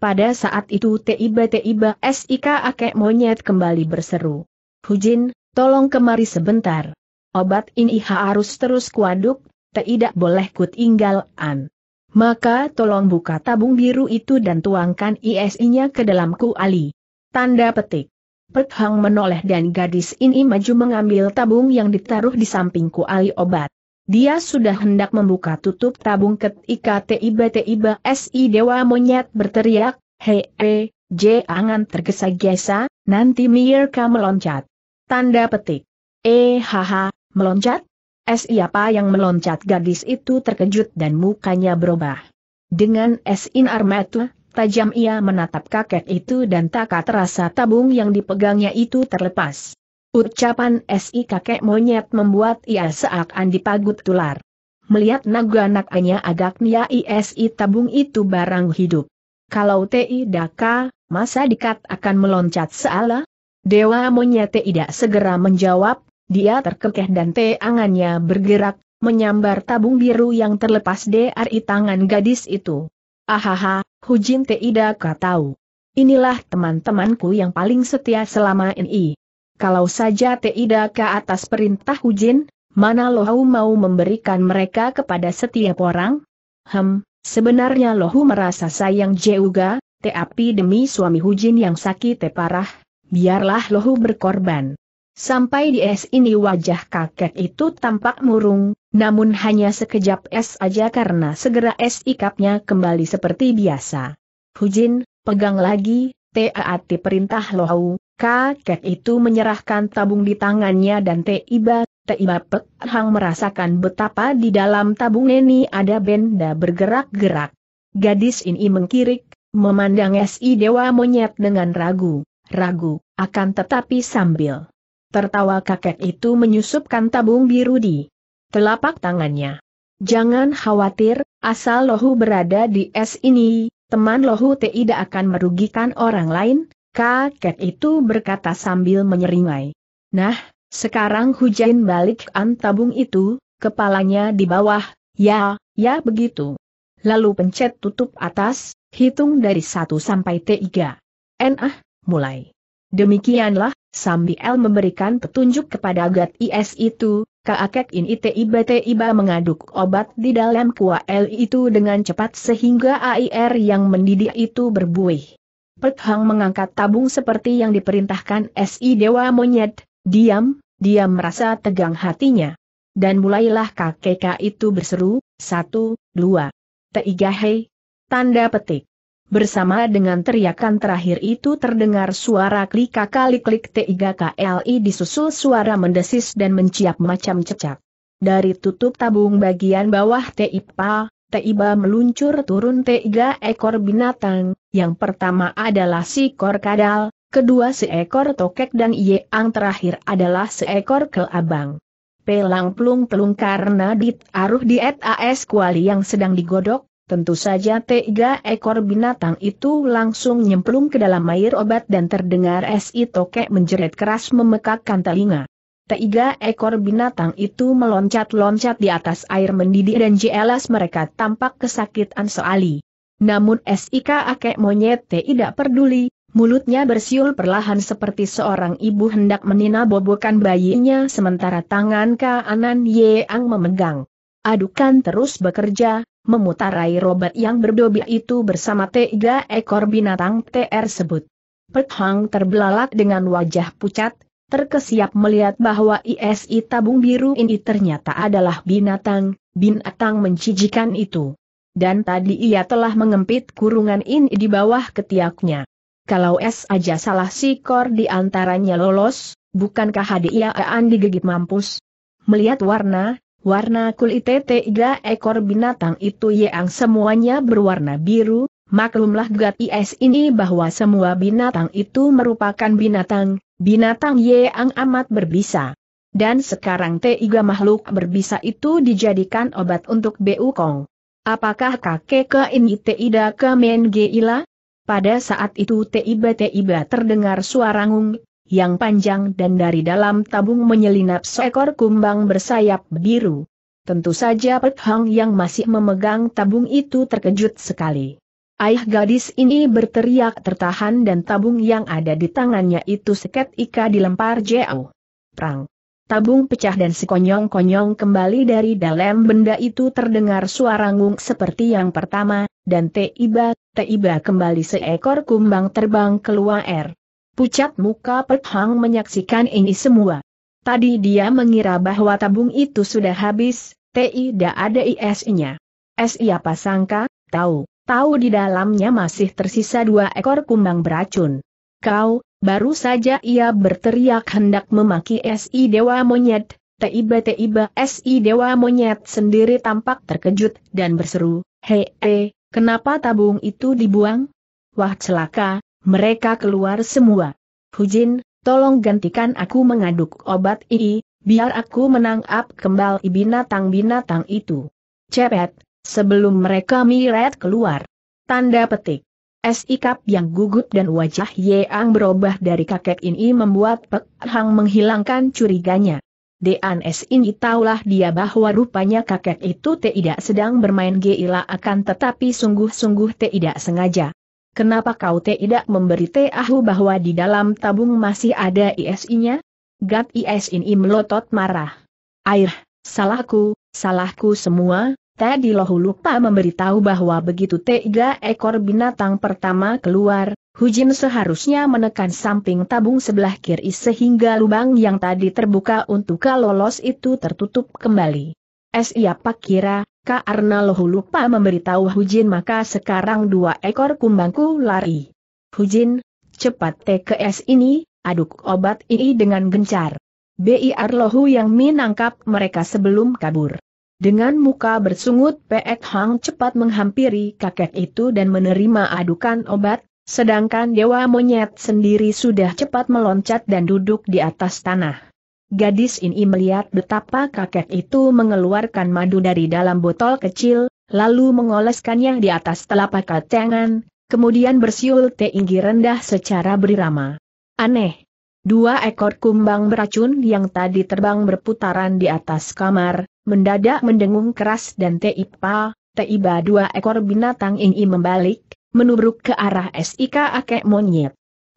Pada saat itu tiba-tiba SIK ake monyet kembali berseru. Hujin, tolong kemari sebentar. Obat ini harus terus kuaduk, tidak boleh kutinggal an. Maka tolong buka tabung biru itu dan tuangkan ISI-nya ke dalam kuali. Tanda petik. Pek Hang menoleh dan gadis ini maju mengambil tabung yang ditaruh di sampingku Ali obat. Dia sudah hendak membuka tutup tabung ketika tiba-tiba SI Dewa Monyet berteriak, Hei, he, jangan tergesa-gesa, nanti Mirka meloncat. Tanda petik. Eh haha, meloncat? Siapa yang meloncat gadis itu terkejut dan mukanya berubah. Dengan sinar mata, tajam ia menatap kakek itu dan tak terasa tabung yang dipegangnya itu terlepas. Ucapan si kakek monyet membuat ia seakan dipagut tular. Melihat naga anaknya agaknya isi tabung itu barang hidup. Kalau tidak, masa dikat akan meloncat seala? Dewa monyet tidak segera menjawab, dia terkekeh dan tangannya bergerak, menyambar tabung biru yang terlepas dari tangan gadis itu. Ahaha, Hujin kau tahu. Inilah teman-temanku yang paling setia selama ini. Kalau saja ke atas perintah Hujin, mana Lohu mau memberikan mereka kepada setiap orang? Hem, sebenarnya Lohu merasa sayang Jeuga, tapi demi suami Hujin yang sakit parah, biarlah Lohu berkorban. Sampai di es ini wajah kakek itu tampak murung, namun hanya sekejap es aja karena segera es ikapnya kembali seperti biasa. Hujin, pegang lagi, TAAT perintah Lohau, kakek itu menyerahkan tabung di tangannya dan Tiba, Tiba Pek Hang merasakan betapa di dalam tabung ini ada benda bergerak-gerak. Gadis ini mengkirik, memandang SI Dewa Monyet dengan ragu, ragu, akan tetapi sambil Tertawa kakek itu menyusupkan tabung biru di telapak tangannya. Jangan khawatir, asal lohu berada di es ini, teman lohu tidak akan merugikan orang lain, kakek itu berkata sambil menyeringai. Nah, sekarang hujan balik an tabung itu, kepalanya di bawah, ya, ya begitu. Lalu pencet tutup atas, hitung dari 1 sampai 3. Enah, mulai. Demikianlah, sambil memberikan petunjuk kepada Agat IS itu, Kaakek in ite iba mengaduk obat di dalam kuah L itu dengan cepat sehingga air yang mendidih itu berbuih. Pek Hang mengangkat tabung seperti yang diperintahkan SI Dewa Monyet, diam, dia merasa tegang hatinya. Dan mulailah kakek itu berseru, satu, dua, tiga hei. Tanda petik. Bersama dengan teriakan terakhir itu terdengar suara klik kali klik TIGKLI disusul suara mendesis dan menciap macam cecak. Dari tutup tabung bagian bawah TIPA, Tiba meluncur turun tiga ekor binatang, yang pertama adalah si kor kadal, kedua seekor tokek dan yang terakhir adalah seekor kelabang. Pelang plung plung karena dit aruh di atas kuali yang sedang digodok, Tentu saja tiga ekor binatang itu langsung nyemplung ke dalam air obat dan terdengar si tokek menjerit keras memekakkan telinga. Tiga ekor binatang itu meloncat-loncat di atas air mendidih dan jelas mereka tampak kesakitan sekali. Namun SIK akek monyet tidak peduli, mulutnya bersiul perlahan seperti seorang ibu hendak menina bobokan bayinya sementara tangan kanan Yeang memegang. Adukan terus bekerja, memutarai robot yang berdobi itu bersama tiga ekor binatang tersebut. petang terbelalak dengan wajah pucat, terkesiap melihat bahwa ISI tabung biru ini ternyata adalah binatang, binatang menjijikan itu. Dan tadi ia telah mengempit kurungan ini di bawah ketiaknya. Kalau es aja salah si kor di antaranya lolos, bukankah hadiah digigit mampus? Melihat warna, Warna kulit tiga ekor binatang itu yang semuanya berwarna biru, maklumlah Gat IS ini bahwa semua binatang itu merupakan binatang, binatang yang amat berbisa. Dan sekarang tiga makhluk berbisa itu dijadikan obat untuk Bu Kong. Apakah kakek ke ini tidak ke Mengeila? Pada saat itu tiba-tiba terdengar suara ngung, yang panjang dan dari dalam tabung menyelinap seekor kumbang bersayap biru. Tentu saja Pek Hang yang masih memegang tabung itu terkejut sekali. Ayah gadis ini berteriak tertahan dan tabung yang ada di tangannya itu seket ika dilempar jauh. Prang. Tabung pecah dan sekonyong-konyong kembali dari dalam benda itu terdengar suara ngung seperti yang pertama, dan teiba, teiba kembali seekor kumbang terbang keluar Pucat muka Pek menyaksikan ini semua. Tadi dia mengira bahwa tabung itu sudah habis, tidak ada IS-nya. sangka, tahu, tahu di dalamnya masih tersisa dua ekor kumbang beracun. Kau, baru saja ia berteriak hendak memaki SI Dewa Monyet, tiba-tiba SI Dewa Monyet sendiri tampak terkejut dan berseru, Hei, kenapa tabung itu dibuang? Wah celaka, mereka keluar semua. Hujin, tolong gantikan aku mengaduk obat ini, biar aku menangkap kembali binatang-binatang itu. Cepet, sebelum mereka miret keluar. Tanda petik. Sikap yang gugup dan wajah Ye Ang berubah dari kakek ini membuat Pek Hang menghilangkan curiganya. Dean S. ini taulah dia bahwa rupanya kakek itu tidak sedang bermain gila akan tetapi sungguh-sungguh tidak sengaja. Kenapa kau tidak memberi tahu bahwa di dalam tabung masih ada ISI-nya? Gat ISI ini melotot marah. Air, salahku, salahku semua, tadi lohu lupa memberitahu bahwa begitu tiga ekor binatang pertama keluar, Hujin seharusnya menekan samping tabung sebelah kiri sehingga lubang yang tadi terbuka untuk kalolos itu tertutup kembali. Siapa kira, karena lohu lupa memberitahu Hujin maka sekarang dua ekor kumbangku lari. Hujin, cepat TKS ini, aduk obat ini dengan gencar. BIR Lohu yang menangkap mereka sebelum kabur. Dengan muka bersungut Pek Hang cepat menghampiri kakek itu dan menerima adukan obat, sedangkan Dewa Monyet sendiri sudah cepat meloncat dan duduk di atas tanah. Gadis ini melihat betapa kakek itu mengeluarkan madu dari dalam botol kecil, lalu mengoleskannya di atas telapak tangan, kemudian bersiul tinggi rendah secara berirama. Aneh. Dua ekor kumbang beracun yang tadi terbang berputaran di atas kamar, mendadak mendengung keras dan teipa, teiba dua ekor binatang ini membalik, menubruk ke arah SIK akek monyet.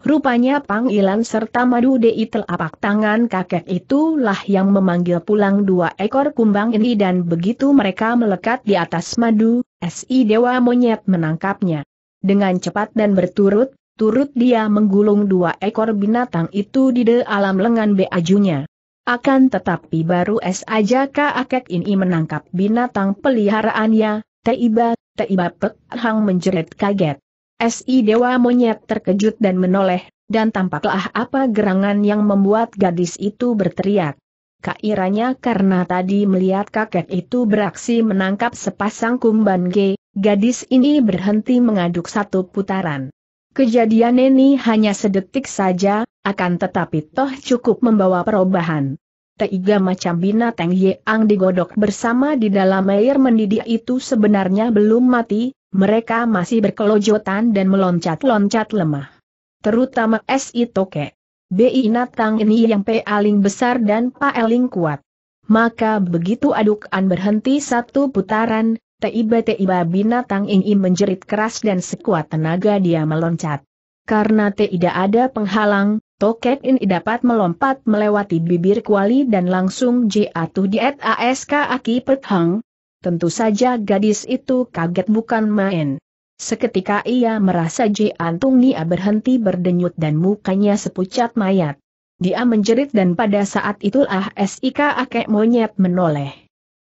Rupanya Pang Ilan serta madu dei telapak tangan kakek itulah yang memanggil pulang dua ekor kumbang ini dan begitu mereka melekat di atas madu, si dewa monyet menangkapnya. Dengan cepat dan berturut-turut dia menggulung dua ekor binatang itu di dalam alam lengan beajunya. Akan tetapi baru es aja kakek ini menangkap binatang peliharaannya, teiba, teiba pek hang menjerit kaget. Si Dewa Monyet terkejut dan menoleh, dan tampaklah apa gerangan yang membuat gadis itu berteriak. Kairanya karena tadi melihat kakek itu beraksi menangkap sepasang kumban G, gadis ini berhenti mengaduk satu putaran. Kejadian ini hanya sedetik saja, akan tetapi toh cukup membawa perubahan. Tiga macam binatang yang digodok bersama di dalam air mendidih itu sebenarnya belum mati, mereka masih berkelojotan dan meloncat-loncat lemah. Terutama S.I. Toke. B.I. Natang ini yang paling besar dan paling kuat. Maka begitu adukan berhenti satu putaran, tiba-tiba binatang ini menjerit keras dan sekuat tenaga dia meloncat. Karena tidak ada penghalang, Toket ini dapat melompat melewati bibir kuali dan langsung jatuh di atas kaki Pethang, Tentu saja gadis itu kaget bukan main. Seketika ia merasa Jian Nia berhenti berdenyut dan mukanya sepucat mayat. Dia menjerit dan pada saat itulah SIK akek monyet menoleh.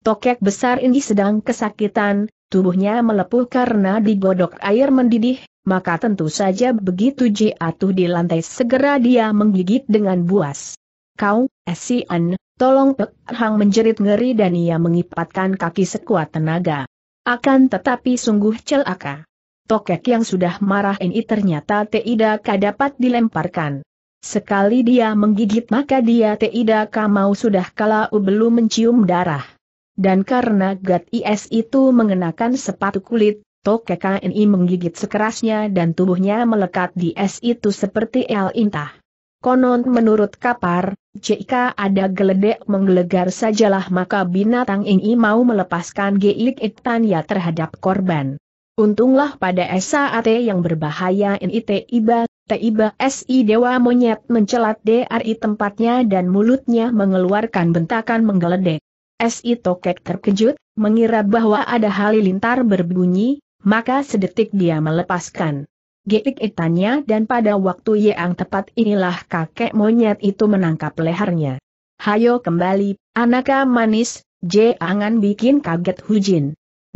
Tokek besar ini sedang kesakitan, tubuhnya melepuh karena digodok air mendidih, maka tentu saja begitu jatuh di lantai segera dia menggigit dengan buas. Kau, Esian, Tolong Pek Hang menjerit ngeri dan ia mengipatkan kaki sekuat tenaga. Akan tetapi sungguh celaka. Tokek yang sudah marah ini ternyata tidak dapat dilemparkan. Sekali dia menggigit maka dia tidak mau sudah kala belum mencium darah. Dan karena Gat Is itu mengenakan sepatu kulit, tokek ini menggigit sekerasnya dan tubuhnya melekat di es itu seperti El Intah. Konon menurut Kapar, jika ada geledek menggelegar sajalah maka binatang ini mau melepaskan geilik ya terhadap korban. Untunglah pada saat yang berbahaya ini tiba, tiba si dewa monyet mencelat DRI tempatnya dan mulutnya mengeluarkan bentakan menggeledek. Si tokek terkejut, mengira bahwa ada halilintar berbunyi, maka sedetik dia melepaskan geik etannya dan pada waktu yang tepat inilah kakek monyet itu menangkap lehernya. Hayo kembali, anaka manis, jangan bikin kaget Hujin.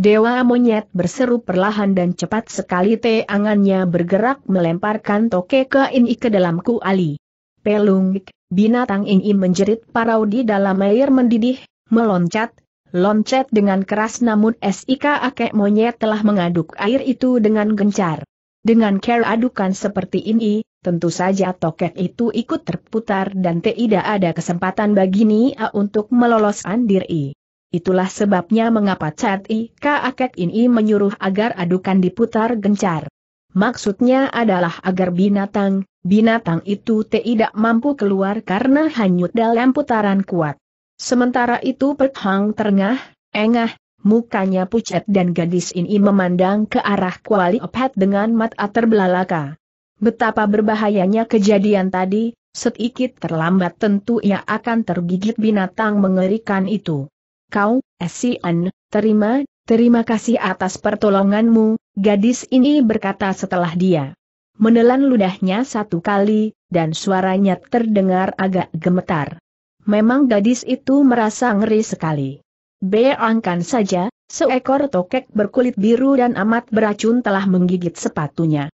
Dewa monyet berseru perlahan dan cepat sekali teangannya bergerak melemparkan toke ke ini ke dalam kuali. Pelung, binatang ini menjerit parau di dalam air mendidih, meloncat, loncat dengan keras namun SIK akek monyet telah mengaduk air itu dengan gencar. Dengan care adukan seperti ini, tentu saja tokek itu ikut terputar dan tidak ada kesempatan bagi Nia untuk meloloskan diri. Itulah sebabnya mengapa Cat Ka Akek ini menyuruh agar adukan diputar gencar. Maksudnya adalah agar binatang, binatang itu tidak mampu keluar karena hanyut dalam putaran kuat. Sementara itu Pek Hang terengah, engah, Mukanya pucat dan gadis ini memandang ke arah Kuali Opet dengan mata terbelalaka. Betapa berbahayanya kejadian tadi, sedikit terlambat tentu ia akan tergigit binatang mengerikan itu. Kau, Esian, terima, terima kasih atas pertolonganmu, gadis ini berkata setelah dia menelan ludahnya satu kali, dan suaranya terdengar agak gemetar. Memang gadis itu merasa ngeri sekali. Bayangkan saja, seekor tokek berkulit biru dan amat beracun telah menggigit sepatunya.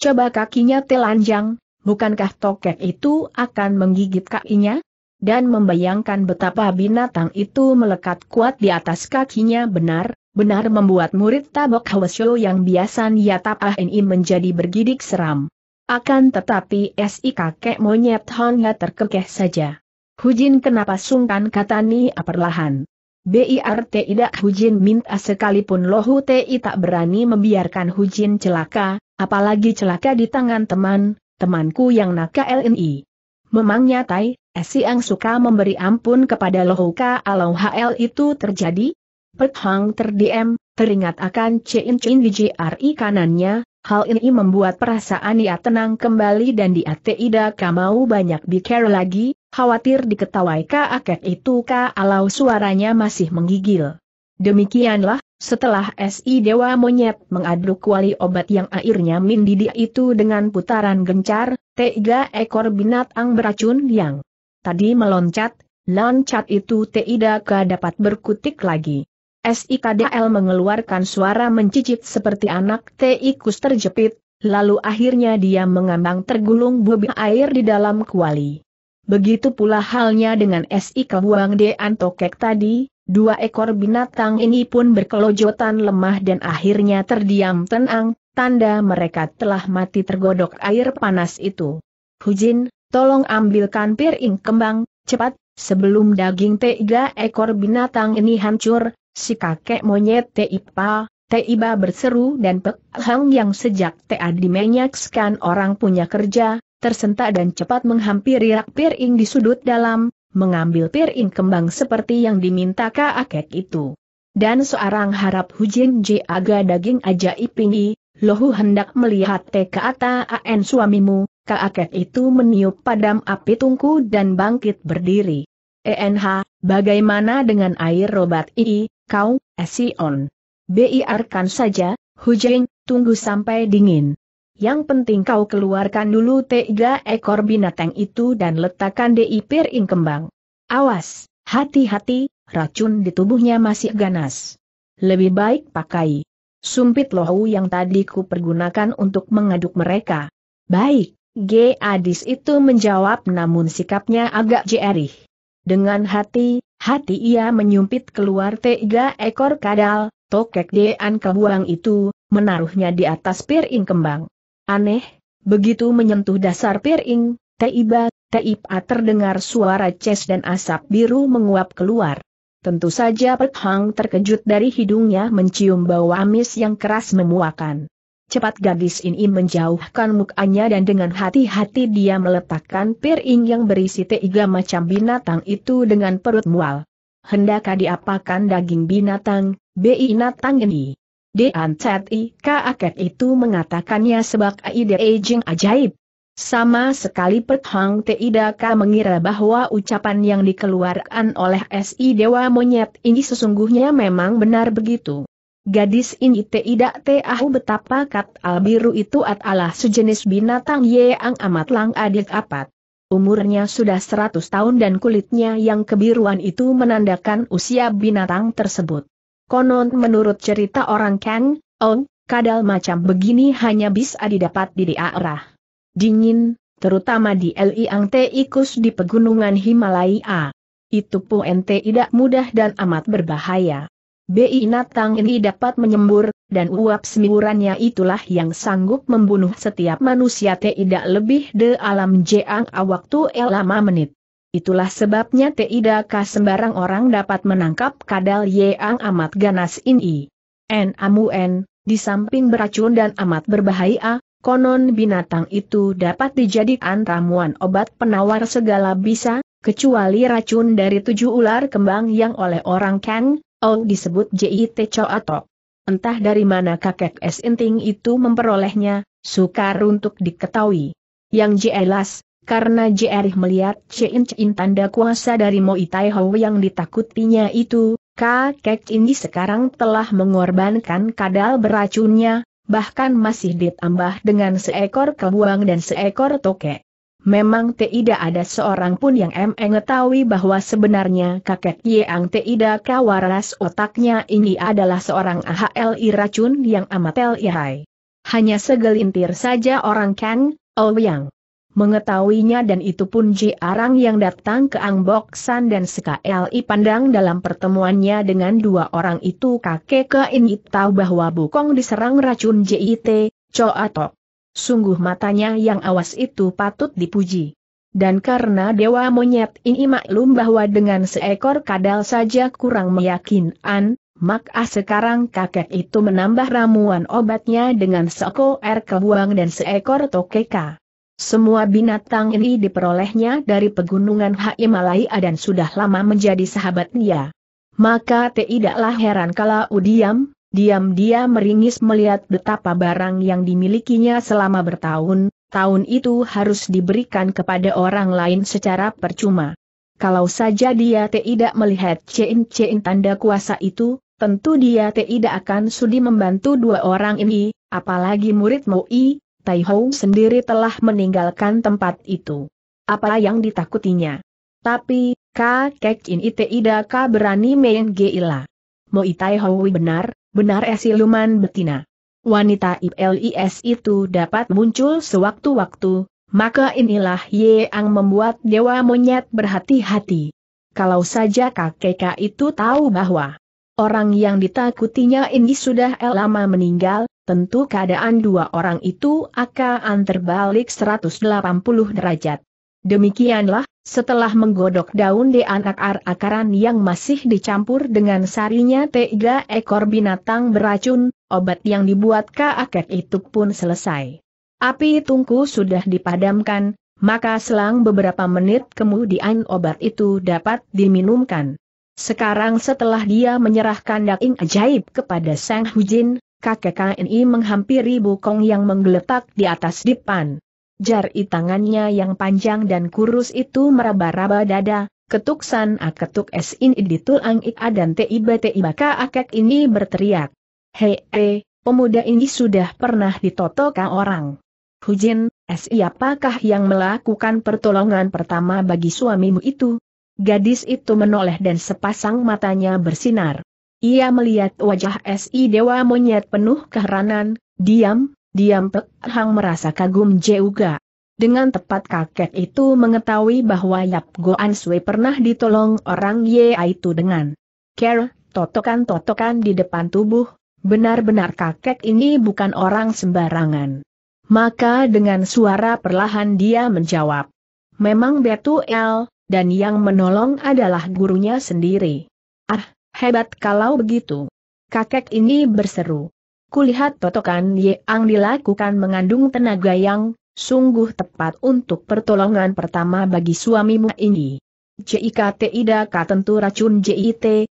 Coba kakinya telanjang, bukankah tokek itu akan menggigit kakinya? Dan membayangkan betapa binatang itu melekat kuat di atas kakinya benar, benar membuat murid tabok Hwasyo yang biasa tapah ini menjadi bergidik seram. Akan tetapi si kakek monyet hanya terkekeh saja. Hujin kenapa sungkan kata Nia perlahan. BIRT tidak Hujin minta sekalipun Lohu TI tak berani membiarkan Hujin celaka, apalagi celaka di tangan teman, temanku yang nakal LNI. Memangnya Tai, Siang suka memberi ampun kepada Lohu kalau HL itu terjadi? Pek Hang terdiam, teringat akan Cincin Chin di JRI kanannya, hal ini membuat perasaan ia tenang kembali dan dia tidak mau banyak bicara lagi, Khawatir diketawai kakek itu kalau suaranya masih menggigil. Demikianlah, setelah SI Dewa Monyet mengaduk kuali obat yang airnya mendidih itu dengan putaran gencar, tiga ekor binatang beracun yang tadi meloncat, loncat itu tidak dapat berkutik lagi. SIKDL mengeluarkan suara mencicit seperti anak tikus terjepit, lalu akhirnya dia mengambang tergulung bubi air di dalam kuali. Begitu pula halnya dengan S.I. Kebuang Dean Tokek tadi, dua ekor binatang ini pun berkelojotan lemah dan akhirnya terdiam tenang, tanda mereka telah mati tergodok air panas itu. Hujin, tolong ambilkan piring kembang, cepat, sebelum daging tiga ekor binatang ini hancur, si kakek monyet Teipa, Teiba berseru dan Pek Hang yang sejak T.A. dimenyakskan orang punya kerja, tersentak dan cepat menghampiri rak piring di sudut dalam, mengambil piring kembang seperti yang diminta Kaakek itu. Dan seorang harap hujin jaga daging ajaib ini, lohu hendak melihat an suamimu, Kaakek itu meniup padam api tungku dan bangkit berdiri. ENH, bagaimana dengan air robat ini, kau, Esion? Biarkan saja, hujan, tunggu sampai dingin. Yang penting kau keluarkan dulu tiga ekor binatang itu dan letakkan di piring kembang. Awas, hati-hati, racun di tubuhnya masih ganas. Lebih baik pakai sumpit lohu yang tadi ku pergunakan untuk mengaduk mereka. Baik, G. Adis itu menjawab namun sikapnya agak jerih. Dengan hati, hati ia menyumpit keluar tiga ekor kadal, tokek dean kebuang itu, menaruhnya di atas piring kembang. Aneh, begitu menyentuh dasar piring, Teiba, Teipa terdengar suara ces dan asap biru menguap keluar. Tentu saja Pek Hang terkejut dari hidungnya mencium bau amis yang keras memuakan. Cepat gadis ini menjauhkan mukanya dan dengan hati-hati dia meletakkan piring yang berisi tiga macam binatang itu dengan perut mual. Hendakkah diapakan daging binatang, binatang ini? Dean I. Kaakek itu mengatakannya sebab ide aging ajaib. Sama sekali Pet Hang Teidaka mengira bahwa ucapan yang dikeluarkan oleh S.I. Dewa Monyet ini sesungguhnya memang benar begitu. Gadis ini tidak tahu betapa kat albiru itu adalah sejenis binatang yang amat lang adik apat. Umurnya sudah 100 tahun dan kulitnya yang kebiruan itu menandakan usia binatang tersebut. Konon menurut cerita orang Kang, Ong, kadal macam begini hanya bisa didapat di daerah dingin, terutama di Liang Ikus di pegunungan Himalaya. Itu pun ente tidak mudah dan amat berbahaya. Bi Natang ini dapat menyembur, dan uap semburannya itulah yang sanggup membunuh setiap manusia tidak lebih de alam jeang awaktu elama menit. Itulah sebabnya tidak sembarang orang dapat menangkap kadal yang amat ganas ini. En en, di samping beracun dan amat berbahaya, konon binatang itu dapat dijadikan ramuan obat penawar segala bisa, kecuali racun dari tujuh ular kembang yang oleh orang Kang, Oh disebut JIT atau. Entah dari mana kakek Inting itu memperolehnya, sukar untuk diketahui. Yang jelas, karena JR melihat Chin Chin tanda kuasa dari Mo Tai Ho yang ditakutinya itu, kakek ini sekarang telah mengorbankan kadal beracunnya, bahkan masih ditambah dengan seekor kebuang dan seekor tokek. Memang tidak ada seorang pun yang mengetahui bahwa sebenarnya kakek Yeang tidak kawaras otaknya ini adalah seorang AHLI racun yang amat lihai. Hanya segelintir saja orang Kang, Ouyang, mengetahuinya dan itu pun Ji Arang yang datang ke Bok San dan sekali Pandang dalam pertemuannya dengan dua orang itu kakek ke ini tahu bahwa Bukong diserang racun JIT, Atok. Sungguh matanya yang awas itu patut dipuji. Dan karena Dewa Monyet ini maklum bahwa dengan seekor kadal saja kurang meyakinkan, maka ah sekarang kakek itu menambah ramuan obatnya dengan seko air kebuang dan seekor tokeka. Semua binatang ini diperolehnya dari pegunungan Himalaya dan sudah lama menjadi sahabatnya. Maka tidaklah heran kalau udiam, diam dia meringis melihat betapa barang yang dimilikinya selama bertahun, tahun itu harus diberikan kepada orang lain secara percuma. Kalau saja dia tidak melihat cein-cein tanda kuasa itu, tentu dia tidak akan sudi membantu dua orang ini, apalagi murid Mu'i. Tai Hou sendiri telah meninggalkan tempat itu. Apa yang ditakutinya? Tapi, kakek in ite ka berani main geila. Moi Tai Hou benar, benar esiluman betina. Wanita ILIS itu dapat muncul sewaktu-waktu, maka inilah yang membuat dewa monyet berhati-hati. Kalau saja kakek itu tahu bahwa orang yang ditakutinya ini sudah lama meninggal, tentu keadaan dua orang itu akan terbalik 180 derajat. Demikianlah, setelah menggodok daun di anak ar akaran yang masih dicampur dengan sarinya tiga ekor binatang beracun, obat yang dibuat kakek itu pun selesai. Api tungku sudah dipadamkan, maka selang beberapa menit kemudian obat itu dapat diminumkan. Sekarang setelah dia menyerahkan daging ajaib kepada Sang Hujin, kakek KNI menghampiri bukong yang menggeletak di atas dipan. Jari tangannya yang panjang dan kurus itu meraba-raba dada, ketuk san a ketuk es ini di tulang ik dan tiba tiba kakek ini berteriak. Hei, he, eh, pemuda ini sudah pernah ditoto orang. Hujin, es apakah yang melakukan pertolongan pertama bagi suamimu itu? Gadis itu menoleh dan sepasang matanya bersinar. Ia melihat wajah S.I. Dewa Monyet penuh keheranan, diam, diam Pek Hang merasa kagum juga. Dengan tepat kakek itu mengetahui bahwa Yap Goan Sui pernah ditolong orang Ye itu dengan care, totokan-totokan di depan tubuh, benar-benar kakek ini bukan orang sembarangan. Maka dengan suara perlahan dia menjawab, Memang El, dan yang menolong adalah gurunya sendiri. Ah, Hebat kalau begitu. Kakek ini berseru. Kulihat totokan yang dilakukan mengandung tenaga yang sungguh tepat untuk pertolongan pertama bagi suamimu ini. JIKT kah tentu racun JIT,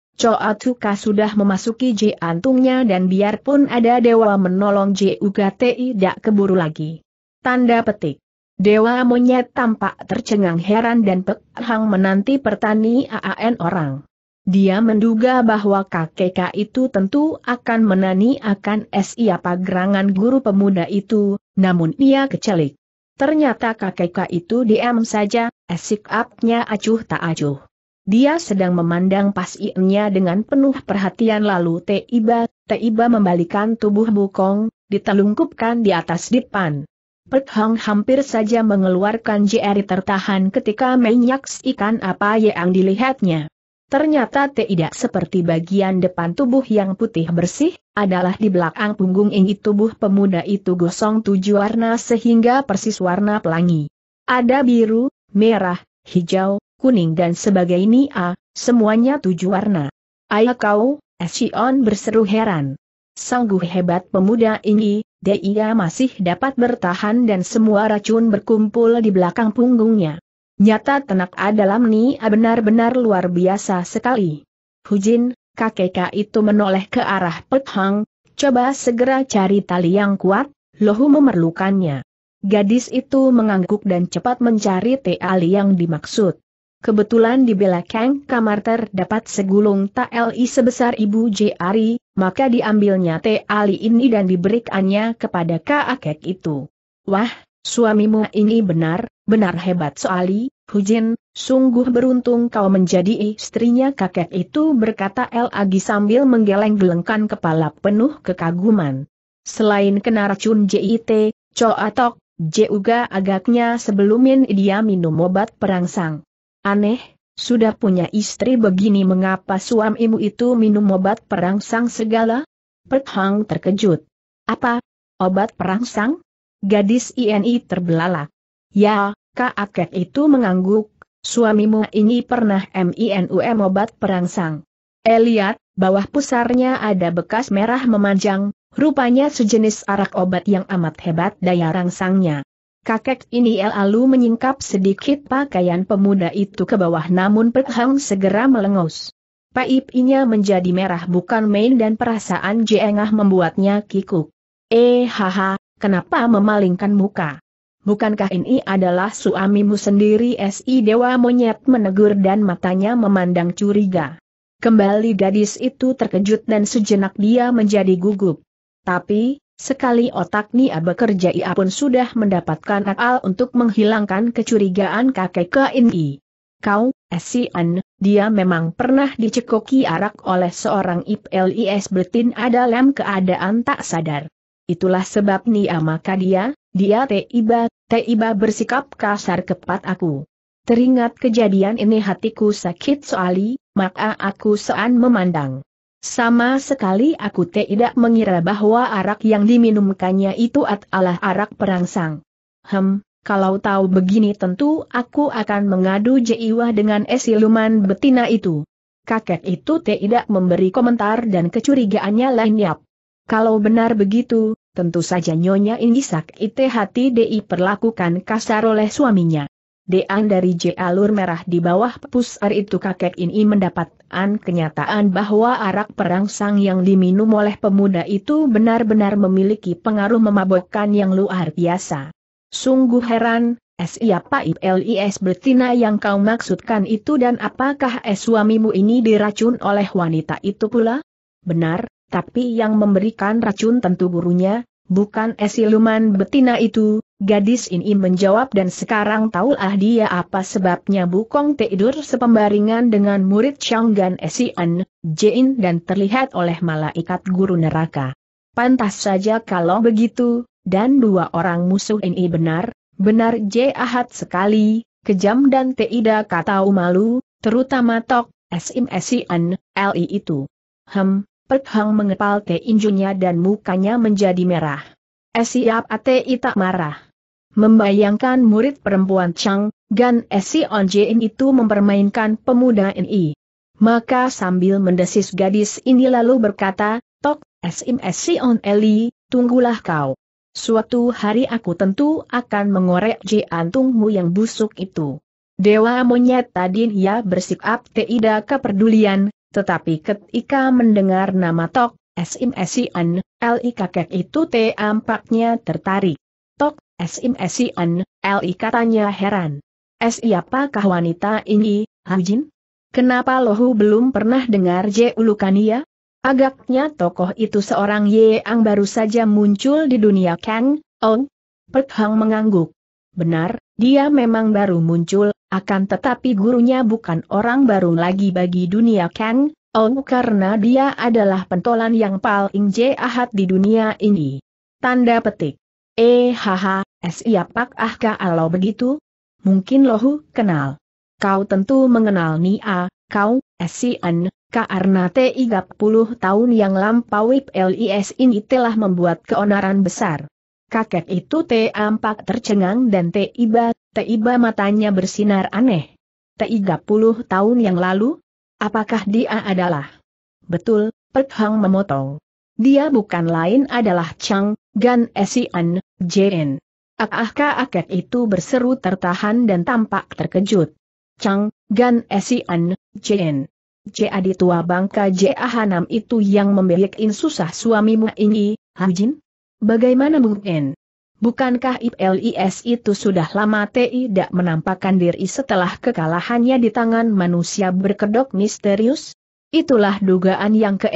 Tuka sudah memasuki jantungnya dan biarpun ada dewa menolong JUKT tidak keburu lagi. Tanda petik. Dewa monyet tampak tercengang heran dan Pek menanti pertani AAN orang. Dia menduga bahwa kakek itu tentu akan menani akan siapa gerangan guru pemuda itu, namun ia kecelik. Ternyata kakek itu diam saja, esik apnya acuh tak acuh. Dia sedang memandang pasiennya dengan penuh perhatian lalu Tiba, Tiba membalikan tubuh bukong, ditelungkupkan di atas dipan. Pek Hong hampir saja mengeluarkan jari tertahan ketika menyaksikan apa yang dilihatnya. Ternyata tidak seperti bagian depan tubuh yang putih bersih, adalah di belakang punggung ini tubuh pemuda itu gosong tujuh warna sehingga persis warna pelangi. Ada biru, merah, hijau, kuning dan sebagainya, semuanya tujuh warna. Ayah kau, Sion berseru heran. Sangguh hebat pemuda ini, dia masih dapat bertahan dan semua racun berkumpul di belakang punggungnya. Nyata tenak adalah ni ah, benar-benar luar biasa sekali. Hujin, kakek itu menoleh ke arah Pek Hang, coba segera cari tali yang kuat, Lohu memerlukannya. Gadis itu mengangguk dan cepat mencari tali yang dimaksud. Kebetulan di belakang kamar terdapat segulung tali sebesar ibu Jari, maka diambilnya tali ini dan diberikannya kepada kakek itu. Wah, suamimu ini benar, Benar hebat soali, Hujin, sungguh beruntung kau menjadi istrinya kakek itu berkata El Agi sambil menggeleng-gelengkan kepala penuh kekaguman. Selain kena racun JIT, Atok, Juga agaknya sebelumin dia minum obat perangsang. Aneh, sudah punya istri begini mengapa suamimu itu minum obat perangsang segala? Petang terkejut. Apa? Obat perangsang? Gadis INI terbelalak. Ya, Kak itu mengangguk, suamimu ini pernah MINUM obat perangsang. Eliat, eh, bawah pusarnya ada bekas merah memanjang, rupanya sejenis arak obat yang amat hebat daya rangsangnya. Kakek ini lalu menyingkap sedikit pakaian pemuda itu ke bawah namun Pek segera melengus. Paipinya menjadi merah bukan main dan perasaan jengah membuatnya kikuk. Eh haha, kenapa memalingkan muka? bukankah ini adalah suamimu sendiri si dewa monyet menegur dan matanya memandang curiga. Kembali gadis itu terkejut dan sejenak dia menjadi gugup. Tapi, sekali otak Nia bekerja ia pun sudah mendapatkan akal untuk menghilangkan kecurigaan kakek ke ini. Kau, Si An, dia memang pernah dicekoki arak oleh seorang iblis betin ada dalam keadaan tak sadar. Itulah sebab Nia maka dia, dia tiba, tiba bersikap kasar kepat aku. Teringat kejadian ini hatiku sakit soali, maka aku sean memandang. Sama sekali aku tidak mengira bahwa arak yang diminumkannya itu adalah arak perangsang. Hem, kalau tahu begini tentu aku akan mengadu jiwa dengan esiluman betina itu. Kakek itu tidak memberi komentar dan kecurigaannya lenyap. Kalau benar begitu, Tentu saja Nyonya Indi ite hati DI perlakukan kasar oleh suaminya. Dean dari J. Alur Merah di bawah pusar itu kakek ini mendapatkan kenyataan bahwa arak perangsang yang diminum oleh pemuda itu benar-benar memiliki pengaruh memabokkan yang luar biasa. Sungguh heran, siapa ILIS betina yang kau maksudkan itu dan apakah es suamimu ini diracun oleh wanita itu pula? Benar, tapi yang memberikan racun tentu gurunya, bukan esiluman betina itu, gadis ini menjawab dan sekarang tahulah dia apa sebabnya Bukong tidur sepembaringan dengan murid Changgan Esian, Jain dan terlihat oleh malaikat guru neraka. Pantas saja kalau begitu, dan dua orang musuh ini benar, benar jahat sekali, kejam dan tidak kata malu, terutama Tok, Esim Esian, Li itu. Hem, Pek Hang mengepal Te Injunya dan mukanya menjadi merah. Esiap eh, Ate tak marah. Membayangkan murid perempuan Chang, Gan Esi eh, Jin itu mempermainkan pemuda ini. Maka sambil mendesis gadis ini lalu berkata, Tok, Esim eh, Esi On Eli, tunggulah kau. Suatu hari aku tentu akan mengorek jantungmu yang busuk itu. Dewa monyet tadi ia bersikap tidak kepedulian, tetapi ketika mendengar nama Tok, Sim Li kakek itu tampaknya tertarik. Tok, Sim Li katanya heran. Siapakah wanita ini, Hujin? Kenapa Lohu belum pernah dengar J. Ulukania? Agaknya tokoh itu seorang Ye yang baru saja muncul di dunia Kang, Ong. Pek mengangguk. Benar, dia memang baru muncul, akan tetapi gurunya bukan orang baru lagi bagi dunia Kang, Oh karena dia adalah pentolan yang paling jahat di dunia ini. Tanda petik. Eh haha, siapak ah kalau begitu? Mungkin lohu kenal. Kau tentu mengenal Nia, kau, S.I.N., karena puluh tahun yang lampau LIS ini telah membuat keonaran besar. Kakek itu tampak tercengang dan tiba Teiba matanya bersinar aneh. Teiga puluh tahun yang lalu? Apakah dia adalah? Betul, Pek Hang memotong. Dia bukan lain adalah Chang, Gan Esian, JN. Akahka akak itu berseru tertahan dan tampak terkejut. Chang, Gan Esian, JN. Jadi tua bangka J.A. Hanam itu yang memiliki susah suamimu ini, Hujin? Bagaimana mungkin? Bukankah IPLIS itu sudah lama tidak menampakkan diri setelah kekalahannya di tangan manusia berkedok misterius? Itulah dugaan yang ke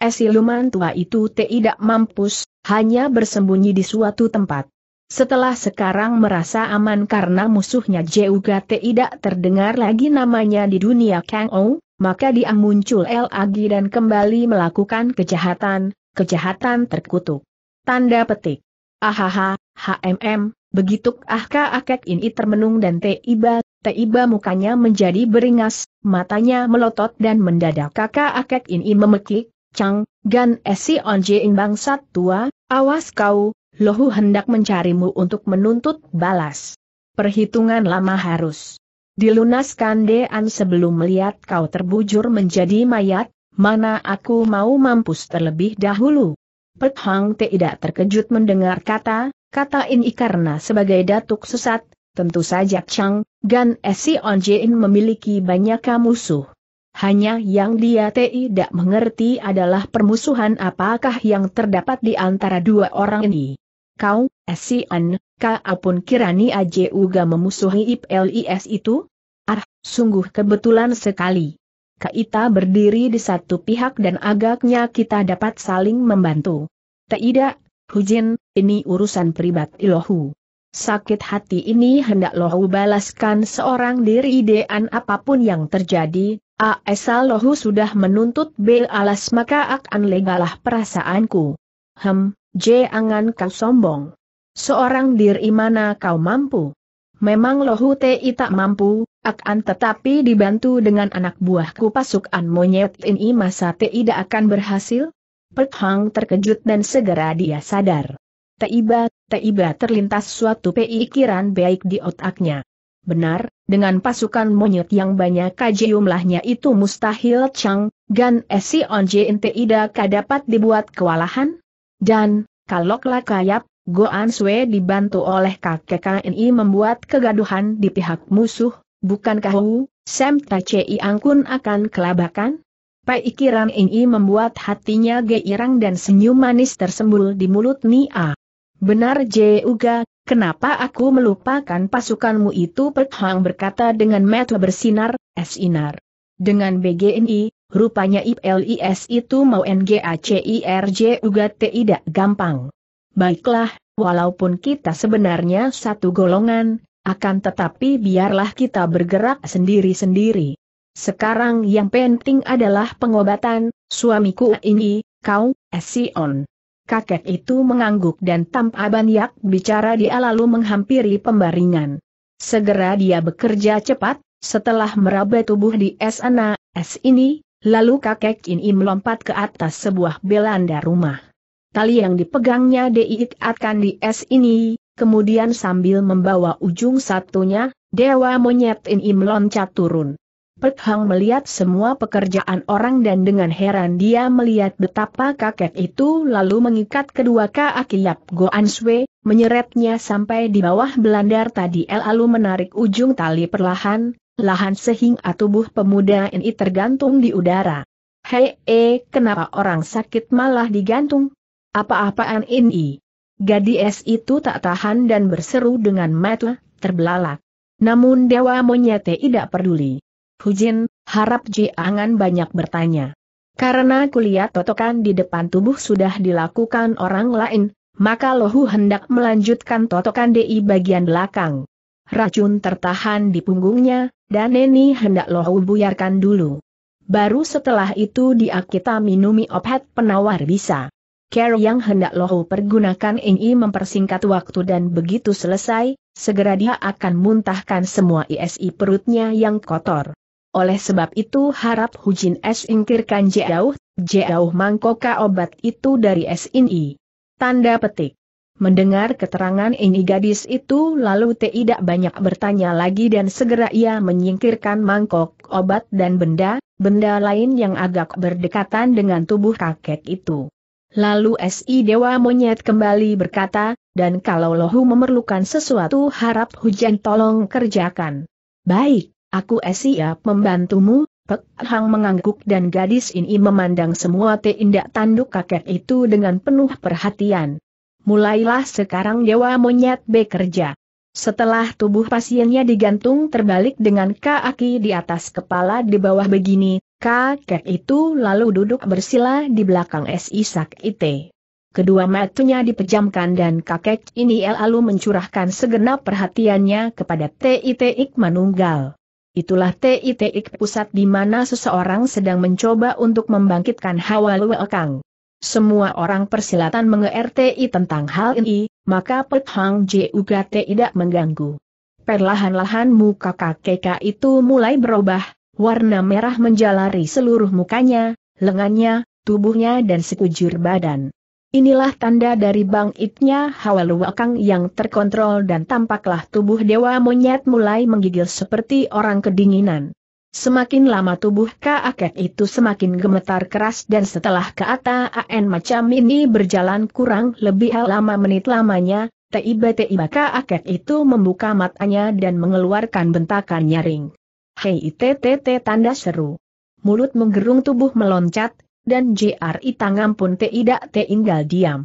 Esiluman tua itu tidak mampus, hanya bersembunyi di suatu tempat. Setelah sekarang merasa aman karena musuhnya juga tidak terdengar lagi namanya di dunia Kang Ou, maka dia muncul lagi dan kembali melakukan kejahatan, kejahatan terkutuk. Tanda petik. Ahaha, HMM, begitu ahka akek ini termenung dan tiba, tiba mukanya menjadi beringas, matanya melotot dan mendadak kakak akek ini memekik, Cang, Gan Esi Onje In bangsat tua, awas kau, lohu hendak mencarimu untuk menuntut balas. Perhitungan lama harus dilunaskan Dean sebelum melihat kau terbujur menjadi mayat, mana aku mau mampus terlebih dahulu. Pek Hang tidak terkejut mendengar kata, kata ini karena sebagai datuk sesat, tentu saja Chang, Gan Esi eh, Jin memiliki banyak musuh. Hanya yang dia tidak mengerti adalah permusuhan apakah yang terdapat di antara dua orang ini. Kau, eh, An, kau pun kirani Aje Uga memusuhi Lis itu? Ah, sungguh kebetulan sekali. Kita berdiri di satu pihak dan agaknya kita dapat saling membantu. Tidak, Hujin, ini urusan pribadi Lohu. Sakit hati ini hendak Lohu balaskan seorang diri idean apapun yang terjadi, asal Lohu sudah menuntut bel alas maka akan legalah perasaanku. Hem, jangan kau sombong. Seorang diri mana kau mampu? Memang Lohu Ti tak mampu, akan tetapi dibantu dengan anak buahku pasukan monyet ini masa tidak akan berhasil? Perk Hang terkejut dan segera dia sadar. Tiba, tiba terlintas suatu pikiran baik di otaknya. Benar, dengan pasukan monyet yang banyak jumlahnya itu mustahil Chang, Gan Esi Onje tidak dapat dibuat kewalahan? Dan, kalau kayap, Goan Sue dibantu oleh kakek KNI membuat kegaduhan di pihak musuh, Bukankah Wu, Sam Tacei Angkun akan kelabakan? Pai Pikiran ini membuat hatinya geirang dan senyum manis tersembul di mulut Nia. Benar Je Uga, kenapa aku melupakan pasukanmu itu Pek Hang berkata dengan mata bersinar, esinar. Dengan BGNI, rupanya IPLIS itu mau NGACIRJ Juga tidak gampang. Baiklah, walaupun kita sebenarnya satu golongan, akan tetapi biarlah kita bergerak sendiri-sendiri. Sekarang yang penting adalah pengobatan, suamiku ini, kau, Esion. Kakek itu mengangguk dan tampak banyak bicara dia lalu menghampiri pembaringan. Segera dia bekerja cepat, setelah meraba tubuh di es ana, ini, lalu kakek ini melompat ke atas sebuah belanda rumah. Tali yang dipegangnya diikatkan di es ini, kemudian sambil membawa ujung satunya, Dewa Monyet In Im turun. Pek Hang melihat semua pekerjaan orang dan dengan heran dia melihat betapa kakek itu lalu mengikat kedua kaki Yap Goan Swe, menyeretnya sampai di bawah belandar tadi lalu menarik ujung tali perlahan, lahan sehingga tubuh pemuda ini tergantung di udara. Hei, eh, kenapa orang sakit malah digantung? Apa-apaan ini? Gadis itu tak tahan dan berseru dengan mata terbelalak. Namun Dewa Monyete tidak peduli. Hujin, harap jangan banyak bertanya. Karena kulihat totokan di depan tubuh sudah dilakukan orang lain, maka Lohu hendak melanjutkan totokan di bagian belakang. Racun tertahan di punggungnya, dan Neni hendak Lohu buyarkan dulu. Baru setelah itu dia kita minumi obat penawar bisa. Care yang hendak Lohu pergunakan ini mempersingkat waktu dan begitu selesai, segera dia akan muntahkan semua isi perutnya yang kotor. Oleh sebab itu harap Hujin Es ingkirkan jauh, jauh mangkoka obat itu dari es ini. Tanda petik. Mendengar keterangan ini gadis itu lalu tidak banyak bertanya lagi dan segera ia menyingkirkan mangkok, obat dan benda, benda lain yang agak berdekatan dengan tubuh kakek itu. Lalu Si Dewa Monyet kembali berkata, dan kalau lohu memerlukan sesuatu harap hujan tolong kerjakan. Baik, aku siap membantumu, Pek Hang mengangguk dan gadis ini memandang semua teindak tanduk kakek itu dengan penuh perhatian. Mulailah sekarang Dewa Monyet bekerja. Setelah tubuh pasiennya digantung terbalik dengan kaki di atas kepala di bawah begini, Kakek itu lalu duduk bersila di belakang es Isak Ite. Kedua matanya dipejamkan dan kakek ini lalu mencurahkan segenap perhatiannya kepada Titik Manunggal. Itulah Titik pusat di mana seseorang sedang mencoba untuk membangkitkan hawa luwekang. Semua orang persilatan mengerti tentang hal ini, maka Pek Hang juga tidak mengganggu. Perlahan-lahan muka kakek itu mulai berubah, Warna merah menjalari seluruh mukanya, lengannya, tubuhnya dan sekujur badan. Inilah tanda dari bangitnya hawa luwakang yang terkontrol dan tampaklah tubuh dewa monyet mulai menggigil seperti orang kedinginan. Semakin lama tubuh Kaakek itu semakin gemetar keras dan setelah Kaata AN macam ini berjalan kurang lebih lama menit lamanya, tiba-tiba Kaakek itu membuka matanya dan mengeluarkan bentakan nyaring. Hei TTT tanda seru. Mulut menggerung tubuh meloncat, dan JRI tangan pun tidak tinggal diam.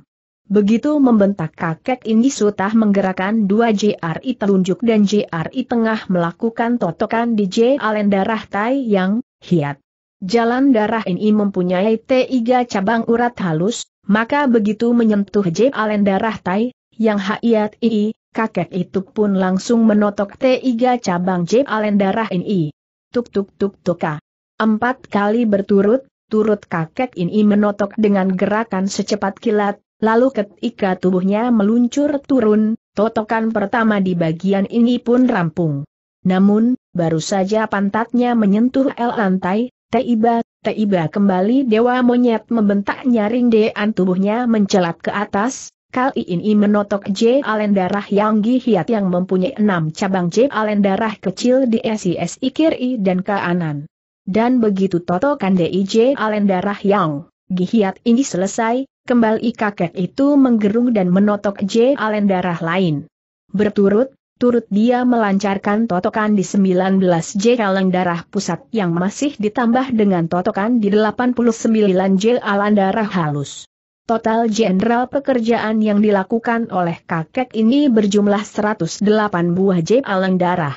Begitu membentak kakek ini sutah menggerakkan dua JRI telunjuk dan JRI tengah melakukan totokan di J. Alen darah tai yang, hiat. Jalan darah ini mempunyai tiga cabang urat halus, maka begitu menyentuh J. Alen darah tai, yang hiat ini, kakek itu pun langsung menotok tiga cabang Jep alen darah ini. Tuk tuk tuk tuka. Empat kali berturut, turut kakek ini menotok dengan gerakan secepat kilat, lalu ketika tubuhnya meluncur turun, totokan pertama di bagian ini pun rampung. Namun, baru saja pantatnya menyentuh l lantai, Teiba, Teiba kembali dewa monyet membentak nyaring dean tubuhnya mencelat ke atas, Kali ini menotok J. Allen darah yang gihiat yang mempunyai enam cabang J. Allen darah kecil di Sis Ikiri dan kanan. Dan begitu totokan J. Allen darah yang gihiat ini selesai, kembali kakek itu menggerung dan menotok J. Allen darah lain. Berturut, turut dia melancarkan totokan di 19 J Allen darah pusat yang masih ditambah dengan totokan di 89 J Allen darah halus. Total jenderal pekerjaan yang dilakukan oleh kakek ini berjumlah 108 buah jeb alang darah.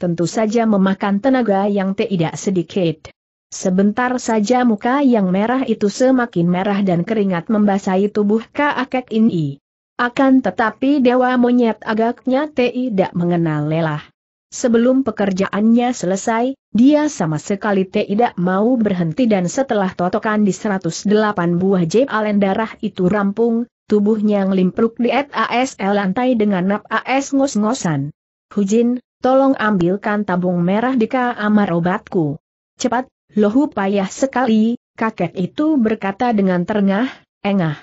Tentu saja memakan tenaga yang tidak sedikit. Sebentar saja muka yang merah itu semakin merah dan keringat membasahi tubuh kakek ini. Akan tetapi dewa monyet agaknya tidak mengenal lelah. Sebelum pekerjaannya selesai, dia sama sekali tidak mau berhenti dan setelah totokan di 108 buah jeb alen darah itu rampung, tubuhnya ngelimpruk di ASL lantai dengan nap AS ngos-ngosan. Hujin, tolong ambilkan tabung merah di kamar obatku. Cepat, lohu payah sekali, kakek itu berkata dengan terengah, engah.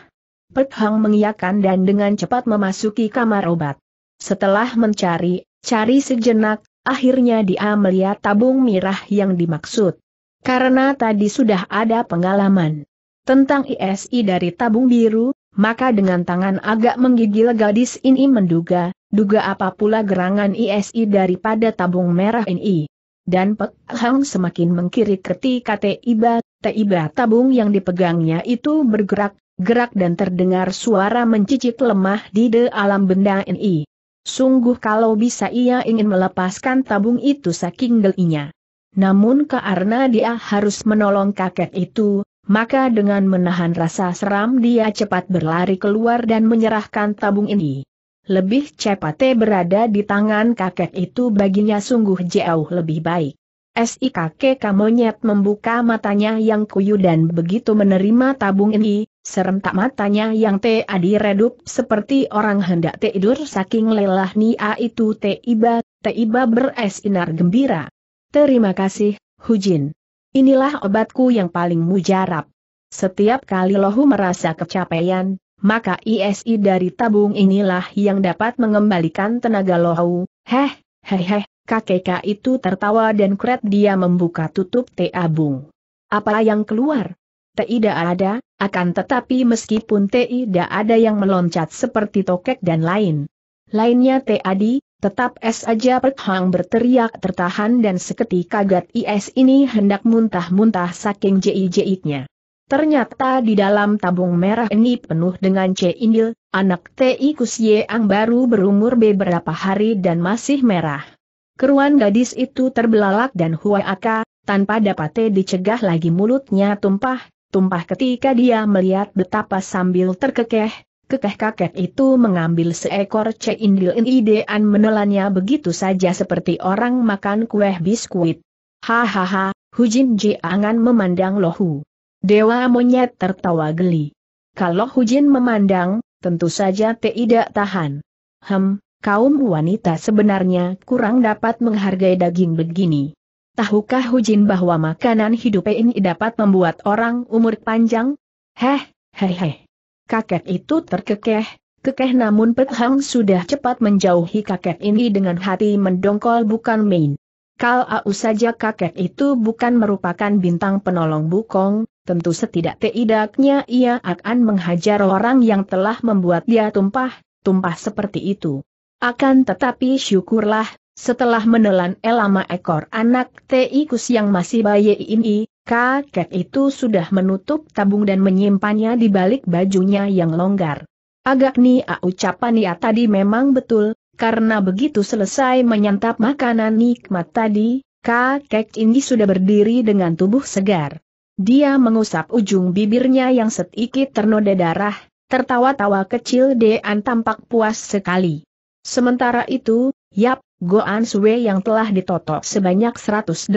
Pek Hang mengiyakan dan dengan cepat memasuki kamar obat. Setelah mencari Cari sejenak, akhirnya dia melihat tabung mirah yang dimaksud. Karena tadi sudah ada pengalaman tentang ISI dari tabung biru, maka dengan tangan agak menggigil gadis ini menduga, duga apa pula gerangan ISI daripada tabung merah ini. Dan Pek Hang semakin mengkiri ketika tiba, tiba tabung yang dipegangnya itu bergerak, gerak dan terdengar suara mencicit lemah di dalam benda ini. Sungguh kalau bisa ia ingin melepaskan tabung itu saking gelinya. Namun karena dia harus menolong kakek itu, maka dengan menahan rasa seram dia cepat berlari keluar dan menyerahkan tabung ini. Lebih cepat berada di tangan kakek itu baginya sungguh jauh lebih baik. SI kakek kamonyet membuka matanya yang kuyu dan begitu menerima tabung ini, Serentak matanya yang tadi redup seperti orang hendak tidur saking lelah nia itu tiba, tiba beresinar gembira. Terima kasih, Hujin. Inilah obatku yang paling mujarab. Setiap kali lohu merasa kecapean, maka ISI dari tabung inilah yang dapat mengembalikan tenaga lohu. Heh, heh heh, kakek itu tertawa dan kret dia membuka tutup tabung. Apa yang keluar? Tidak ada, akan tetapi meskipun tidak ada yang meloncat seperti tokek dan lain. Lainnya Tadi, tetap S aja Perthang berteriak tertahan dan seketika Gat Is ini hendak muntah-muntah saking jijiknya. Ternyata di dalam tabung merah ini penuh dengan C. Indil, anak T.I. Kusye yang baru berumur beberapa hari dan masih merah. Keruan gadis itu terbelalak dan huaka, tanpa dapat dicegah lagi mulutnya tumpah, tumpah ketika dia melihat betapa sambil terkekeh, kekeh kakek itu mengambil seekor ceindil idean menelannya begitu saja seperti orang makan kue biskuit. Hahaha, Hujin Jiangan memandang Lohu. Dewa monyet tertawa geli. Kalau Hujin memandang, tentu saja tidak tahan. Hem, kaum wanita sebenarnya kurang dapat menghargai daging begini. Tahukah Hujin bahwa makanan hidup ini dapat membuat orang umur panjang? Heh, heh heh. Kakek itu terkekeh, kekeh namun Pek Hang sudah cepat menjauhi kakek ini dengan hati mendongkol bukan main. Kalau saja kakek itu bukan merupakan bintang penolong Bukong, tentu setidak tidaknya ia akan menghajar orang yang telah membuat dia tumpah, tumpah seperti itu. Akan tetapi syukurlah, setelah menelan elama ekor anak Tikus yang masih bayi ini, kakek itu sudah menutup tabung dan menyimpannya di balik bajunya yang longgar. Agak nih ucapan ia tadi memang betul, karena begitu selesai menyantap makanan nikmat tadi, kakek ini sudah berdiri dengan tubuh segar. Dia mengusap ujung bibirnya yang sedikit ternoda darah, tertawa-tawa kecil dan tampak puas sekali. Sementara itu, Yap, Goan Sue yang telah ditotok sebanyak 108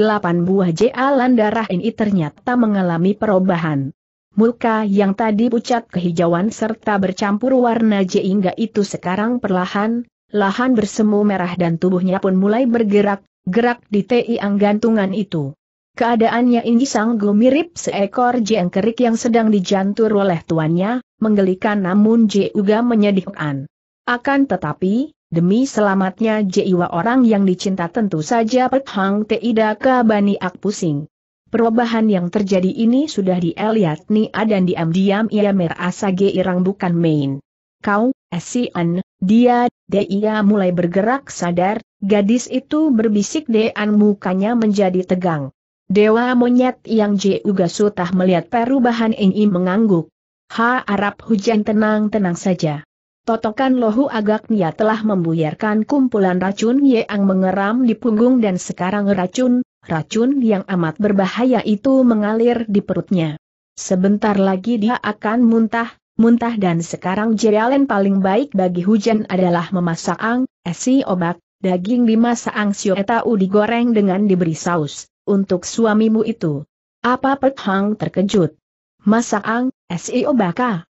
buah jalan darah ini ternyata mengalami perubahan. Muka yang tadi pucat kehijauan serta bercampur warna jingga itu sekarang perlahan, lahan bersemu merah dan tubuhnya pun mulai bergerak, gerak di tiang gantungan itu. Keadaannya ini sanggo mirip seekor jengkerik yang sedang dijantur oleh tuannya, menggelikan namun juga menyedihkan. Akan tetapi, Demi selamatnya Jiwa orang yang dicinta tentu saja Pek Hang Teidaka Ak pusing. Perubahan yang terjadi ini sudah dilihat Nia dan diam-diam ia merasa geirang bukan main. Kau, Esian, dia, dia mulai bergerak sadar, gadis itu berbisik dean mukanya menjadi tegang. Dewa monyet yang juga sutah melihat perubahan ini mengangguk. Ha Arab hujan tenang-tenang saja. Totokan lohu agaknya telah membuyarkan kumpulan racun yang mengeram di punggung dan sekarang racun, racun yang amat berbahaya itu mengalir di perutnya. Sebentar lagi dia akan muntah, muntah dan sekarang jalan paling baik bagi hujan adalah memasak ang, esi obat, daging dimasak ang siotau digoreng dengan diberi saus, untuk suamimu itu. Apa Pet Hang terkejut? Masak ang, esi obaka?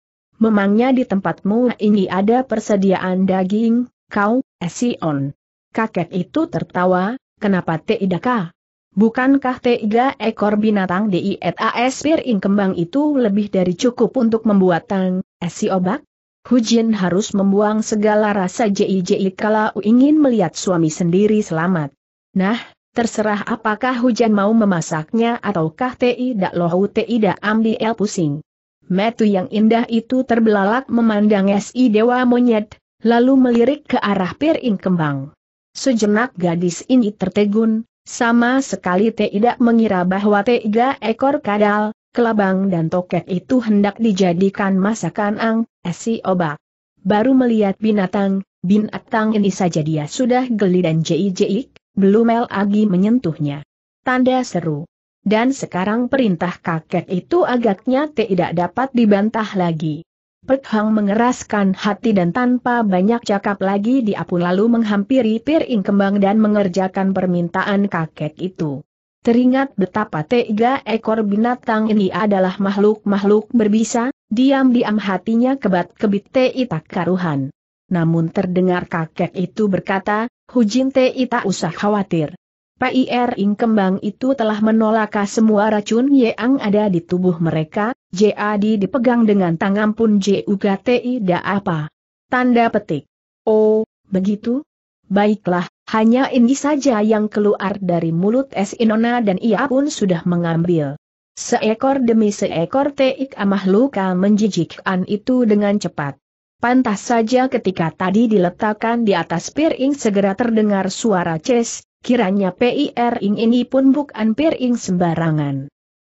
memangnya di tempatmu ini ada persediaan daging, kau, Esion. Kakek itu tertawa, kenapa tidakkah? Bukankah tiga ekor binatang di IETAS piring kembang itu lebih dari cukup untuk membuat tang, esi obak? Hujin harus membuang segala rasa jijik kalau ingin melihat suami sendiri selamat. Nah, terserah apakah hujan mau memasaknya ataukah tidak lohu tidak ambil pusing. Metu yang indah itu terbelalak memandang si dewa monyet, lalu melirik ke arah piring kembang. Sejenak gadis ini tertegun, sama sekali tidak mengira bahwa tiga ekor kadal, kelabang dan tokek itu hendak dijadikan masakan ang, esi obak. Baru melihat binatang, binatang ini saja dia sudah geli dan jijik, belum lagi menyentuhnya. Tanda seru. Dan sekarang perintah kakek itu agaknya tidak dapat dibantah lagi. Pek Hang mengeraskan hati dan tanpa banyak cakap lagi dia pun lalu menghampiri piring kembang dan mengerjakan permintaan kakek itu. Teringat betapa tega ekor binatang ini adalah makhluk-makhluk berbisa, diam-diam hatinya kebat-kebit Tei tak karuhan. Namun terdengar kakek itu berkata, Hujin Tei tak usah khawatir. PIR er Ing Kembang itu telah menolak semua racun yang ada di tubuh mereka, JAD dipegang dengan tangan pun JUGTI da apa. Tanda petik. Oh, begitu? Baiklah, hanya ini saja yang keluar dari mulut S. Inona dan ia pun sudah mengambil. Seekor demi seekor teik amah luka menjijikkan itu dengan cepat. Pantas saja ketika tadi diletakkan di atas piring segera terdengar suara ces, Kiranya ing ini pun bukan piring sembarangan.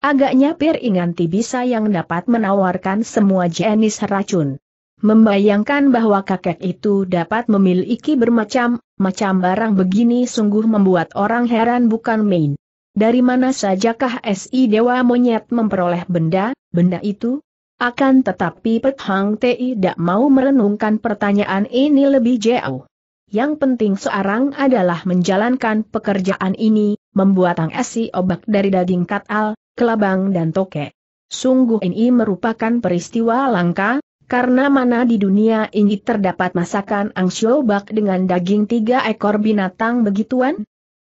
Agaknya piring anti bisa yang dapat menawarkan semua jenis racun. Membayangkan bahwa kakek itu dapat memiliki bermacam-macam barang begini sungguh membuat orang heran bukan main. Dari mana sajakah SI Dewa Monyet memperoleh benda, benda itu? Akan tetapi Pet Hang Ti tidak mau merenungkan pertanyaan ini lebih jauh yang penting seorang adalah menjalankan pekerjaan ini, membuat tang esi obak dari daging katal, kelabang dan toke. Sungguh ini merupakan peristiwa langka, karena mana di dunia ini terdapat masakan angsiobak dengan daging tiga ekor binatang begituan?